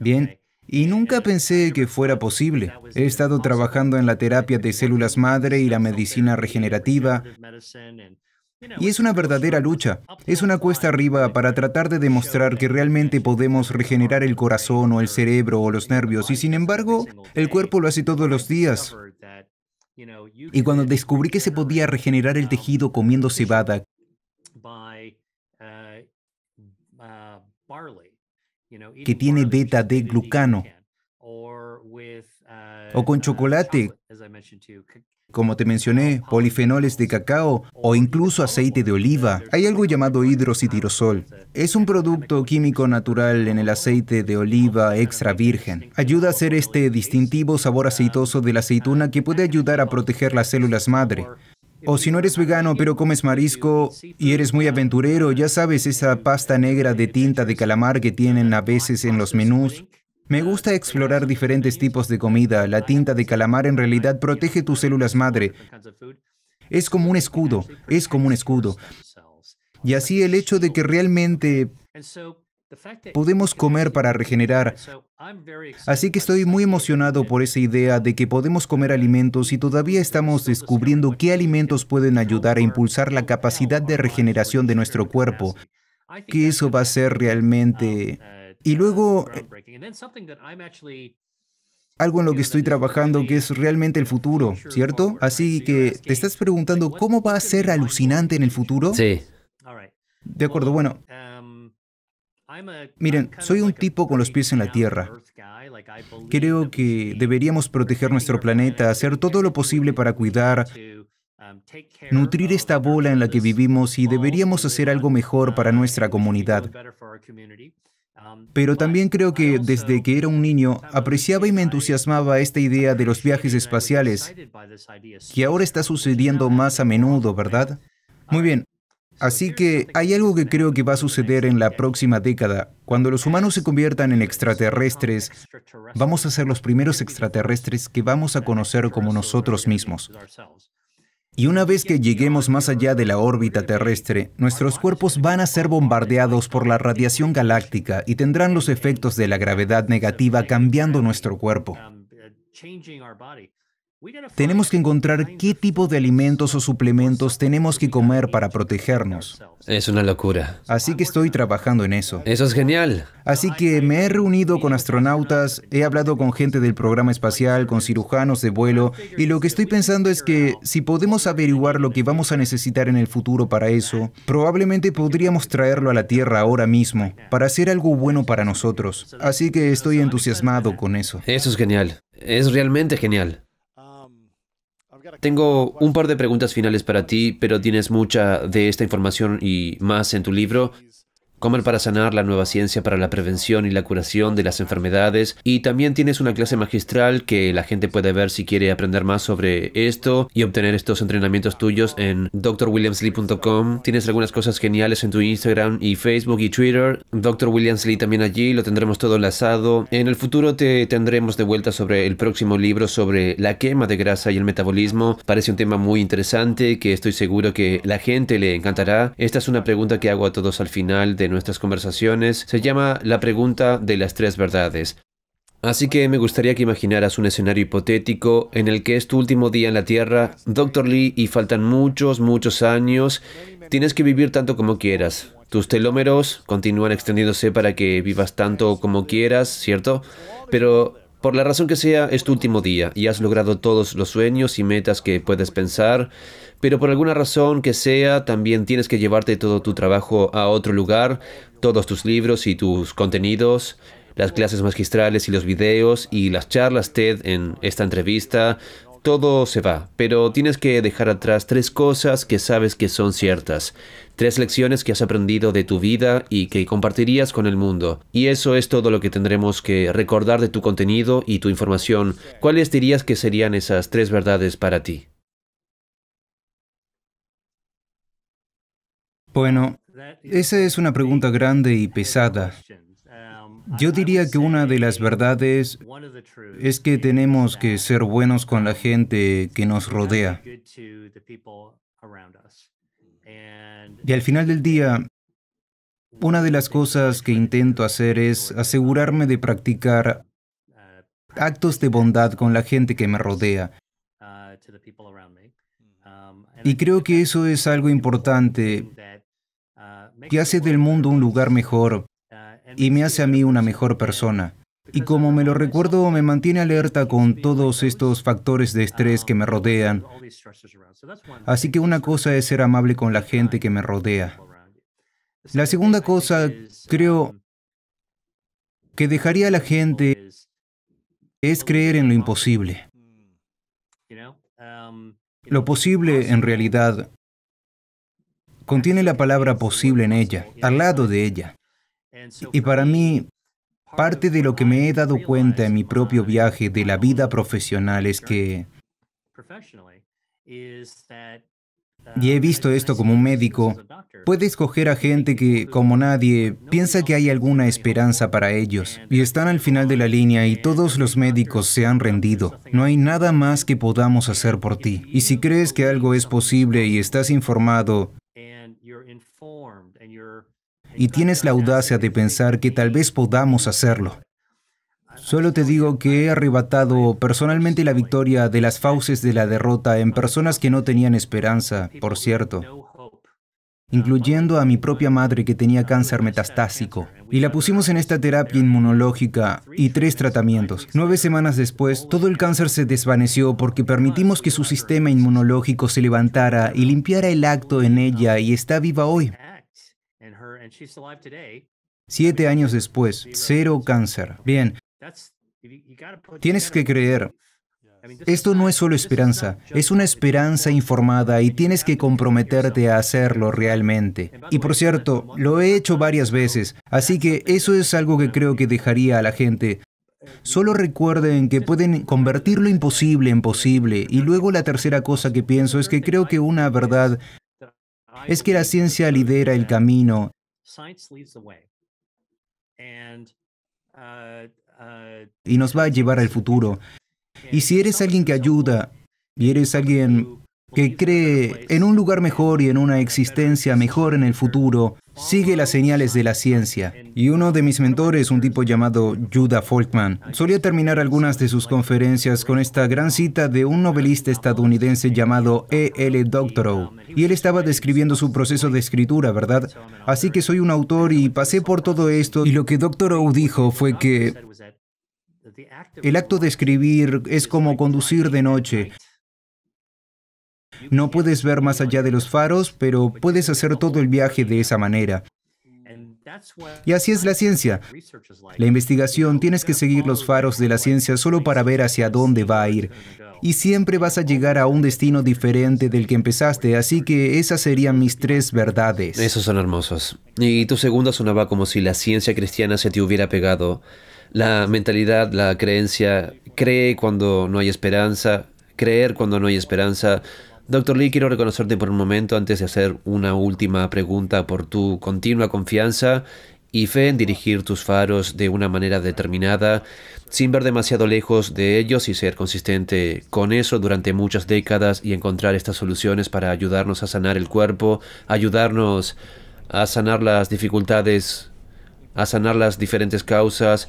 Bien, y nunca pensé que fuera posible. He estado trabajando en la terapia de células madre y la medicina regenerativa. Y es una verdadera lucha, es una cuesta arriba para tratar de demostrar que realmente podemos regenerar el corazón o el cerebro o los nervios y sin embargo el cuerpo lo hace todos los días. Y cuando descubrí que se podía regenerar el tejido comiendo cebada,
que tiene beta
de glucano o con uh, uh, chocolate, como te uh, mencioné, polifenoles de cacao o incluso aceite de oliva. Hay algo llamado hidrocitirosol. Es un producto químico natural en el aceite de oliva extra virgen. Ayuda a hacer este distintivo sabor aceitoso de la aceituna que puede ayudar a proteger las células madre. O si no eres vegano pero comes marisco y eres muy aventurero, ya sabes esa pasta negra de tinta de calamar que tienen a veces en los menús. Me gusta explorar diferentes tipos de comida. La tinta de calamar en realidad protege tus células madre. Es como un escudo, es como un escudo. Y así el hecho de que realmente Podemos comer para regenerar. Así que estoy muy emocionado por esa idea de que podemos comer alimentos y todavía estamos descubriendo qué alimentos pueden ayudar a impulsar la capacidad de regeneración de nuestro cuerpo. Que eso va a ser realmente... Um, uh, y luego...
Eh,
algo en lo que estoy trabajando que es realmente el futuro, ¿cierto? Así que te estás preguntando cómo va a ser alucinante en el futuro. Sí. De acuerdo, bueno. Um, Miren, soy un tipo con los pies en la Tierra. Creo que deberíamos proteger nuestro planeta, hacer todo lo posible para cuidar, um, nutrir esta bola en la que vivimos y deberíamos hacer algo mejor para um, nuestra comunidad. Um, Pero también creo que desde que era un niño apreciaba y me entusiasmaba esta idea de los viajes espaciales, que ahora está sucediendo más a menudo, ¿verdad? Muy bien, Así que hay algo que creo que va a suceder en la próxima década. Cuando los humanos se conviertan en extraterrestres, vamos a ser los primeros extraterrestres que vamos a conocer como nosotros mismos. Y una vez que lleguemos más allá de la órbita terrestre, nuestros cuerpos van a ser bombardeados por la radiación galáctica y tendrán los efectos de la gravedad negativa cambiando nuestro cuerpo. Tenemos que encontrar qué tipo de alimentos o suplementos tenemos que comer para protegernos. Es una locura. Así que estoy trabajando en eso. Eso es genial. Así que me he reunido con astronautas, he hablado con gente del programa espacial, con cirujanos de vuelo, y lo que estoy pensando es que si podemos averiguar lo que vamos a necesitar en el futuro para eso, probablemente podríamos traerlo a la Tierra ahora mismo, para hacer algo bueno para nosotros. Así que estoy entusiasmado con eso.
Eso es genial.
Es realmente
genial. Tengo un par de preguntas finales para ti, pero tienes mucha de esta información y más en tu libro. Comer para sanar la nueva ciencia para la prevención y la curación de las enfermedades. Y también tienes una clase magistral que la gente puede ver si quiere aprender más sobre esto y obtener estos entrenamientos tuyos en drwilliamslee.com. Tienes algunas cosas geniales en tu Instagram y Facebook y Twitter. Dr. Williams también allí, lo tendremos todo enlazado. En el futuro te tendremos de vuelta sobre el próximo libro sobre la quema de grasa y el metabolismo. Parece un tema muy interesante que estoy seguro que la gente le encantará. Esta es una pregunta que hago a todos al final de nuestras conversaciones se llama La pregunta de las tres verdades. Así que me gustaría que imaginaras un escenario hipotético en el que es tu último día en la Tierra, Doctor Lee, y faltan muchos, muchos años. Tienes que vivir tanto como quieras. Tus telómeros continúan extendiéndose para que vivas tanto como quieras, ¿cierto? Pero por la razón que sea, es tu último día y has logrado todos los sueños y metas que puedes pensar pero por alguna razón que sea, también tienes que llevarte todo tu trabajo a otro lugar, todos tus libros y tus contenidos, las clases magistrales y los videos y las charlas TED en esta entrevista, todo se va, pero tienes que dejar atrás tres cosas que sabes que son ciertas, tres lecciones que has aprendido de tu vida y que compartirías con el mundo. Y eso es todo lo que tendremos que recordar de tu contenido y tu información. ¿Cuáles
dirías que serían esas tres
verdades para
ti? Bueno, esa es una pregunta grande y pesada. Yo diría que una de las verdades es que tenemos que ser buenos con la gente que nos rodea. Y al final del día, una de las cosas que intento hacer es asegurarme de practicar actos de bondad con la gente que me rodea. Y creo que eso es algo importante que hace del mundo un lugar mejor y me hace a mí una mejor persona. Y como me lo recuerdo, me mantiene alerta con todos estos factores de estrés que me rodean. Así que una cosa es ser amable con la gente que me rodea. La segunda cosa, creo, que dejaría a la gente es creer en lo imposible. Lo posible, en realidad, contiene la palabra posible en ella, al lado de ella. Y para mí, parte de lo que me he dado cuenta en mi propio viaje de la vida profesional es que... Y he visto esto como un médico. Puede escoger a gente que, como nadie, piensa que hay alguna esperanza para ellos y están al final de la línea y todos los médicos se han rendido. No hay nada más que podamos hacer por ti. Y si crees que algo es posible y estás informado, y tienes la audacia de pensar que tal vez podamos hacerlo. Solo te digo que he arrebatado personalmente la victoria de las fauces de la derrota en personas que no tenían esperanza, por cierto, incluyendo a mi propia madre que tenía cáncer metastásico. Y la pusimos en esta terapia inmunológica y tres tratamientos. Nueve semanas después, todo el cáncer se desvaneció porque permitimos que su sistema inmunológico se levantara y limpiara el acto en ella y está viva hoy. Siete años después, cero cáncer. Bien, tienes que creer. Esto no es solo esperanza, es una esperanza informada y tienes que comprometerte a hacerlo realmente. Y por cierto, lo he hecho uh, varias veces, así que eso es algo que creo que dejaría a la gente. Eh, solo recuerden que pueden convertir lo imposible en posible. Y luego la tercera cosa que pienso es que creo que una verdad es que la ciencia lidera el camino Uh, uh, y nos va a llevar al futuro. Y si eres alguien que ayuda, y eres alguien que cree en un lugar mejor y en una existencia mejor en el futuro, Sigue las señales de la ciencia. Y uno de mis mentores, un tipo llamado Judah Folkman, solía terminar algunas de sus conferencias con esta gran cita de un novelista estadounidense llamado E. L. Doctorow. Y él estaba describiendo su proceso de escritura, ¿verdad? Así que soy un autor y pasé por todo esto. Y lo que Doctorow dijo fue que el acto de escribir es como conducir de noche. No puedes ver más allá de los faros, pero puedes hacer todo el viaje de esa manera. Y así es la ciencia. La investigación tienes que seguir los faros de la ciencia solo para ver hacia dónde va a ir. Y siempre vas a llegar a un destino diferente del que empezaste, así que esas serían mis tres verdades. Esos
son hermosos. Y tu segunda sonaba como si la ciencia cristiana se te hubiera pegado. La mentalidad, la creencia, cree cuando no hay esperanza, creer cuando no hay esperanza, Doctor Lee, quiero reconocerte por un momento antes de hacer una última pregunta por tu continua confianza y fe en dirigir tus faros de una manera determinada, sin ver demasiado lejos de ellos y ser consistente con eso durante muchas décadas y encontrar estas soluciones para ayudarnos a sanar el cuerpo, ayudarnos a sanar las dificultades, a sanar las diferentes causas,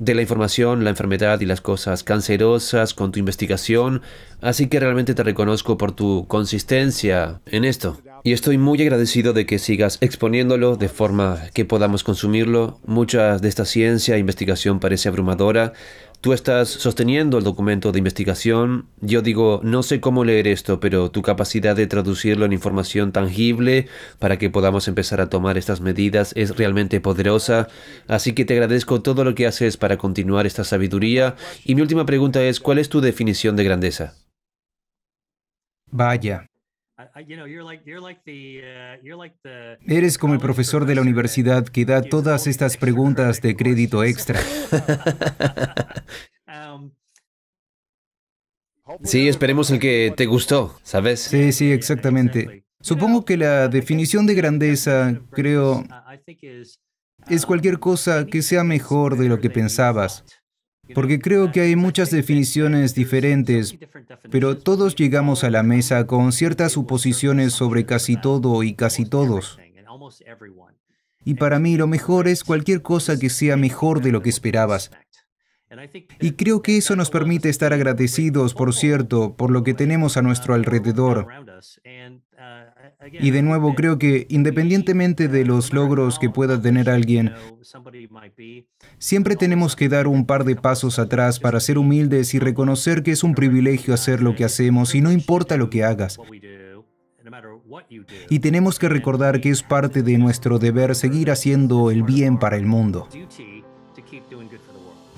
de la información, la enfermedad y las cosas cancerosas con tu investigación, así que realmente te reconozco por tu consistencia en esto. Y estoy muy agradecido de que sigas exponiéndolo de forma que podamos consumirlo. Mucha de esta ciencia e investigación parece abrumadora, Tú estás sosteniendo el documento de investigación. Yo digo, no sé cómo leer esto, pero tu capacidad de traducirlo en información tangible para que podamos empezar a tomar estas medidas es realmente poderosa. Así que te agradezco todo lo que haces para continuar esta sabiduría. Y mi última pregunta es, ¿cuál es tu definición de grandeza?
Vaya, Eres como el profesor de la universidad que da todas estas preguntas de crédito extra. Um,
sí, esperemos el que te gustó, ¿sabes?
Sí, sí, exactamente. Supongo que la definición de grandeza, creo, es um, cualquier cosa que sea mejor de lo que pensabas porque creo que hay muchas definiciones diferentes, pero todos llegamos a la mesa con ciertas suposiciones sobre casi todo y casi todos. Y para mí lo mejor es cualquier cosa que sea mejor de lo que esperabas. Y creo que eso nos permite estar agradecidos, por cierto, por lo que tenemos a nuestro alrededor. Y de nuevo creo que independientemente de los logros que pueda tener alguien, siempre tenemos que dar un par de pasos atrás para ser humildes y reconocer que es un privilegio hacer lo que hacemos y no importa lo que hagas. Y tenemos que recordar que es parte de nuestro deber seguir haciendo el bien para el mundo.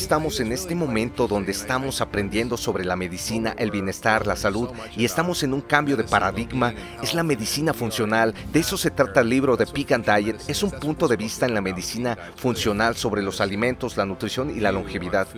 Estamos en este momento donde estamos aprendiendo sobre la medicina, el bienestar, la salud y estamos en un cambio de paradigma. Es la medicina funcional, de eso se trata el libro de Peak and Diet. Es un punto de vista en la medicina funcional sobre los alimentos, la nutrición y la longevidad.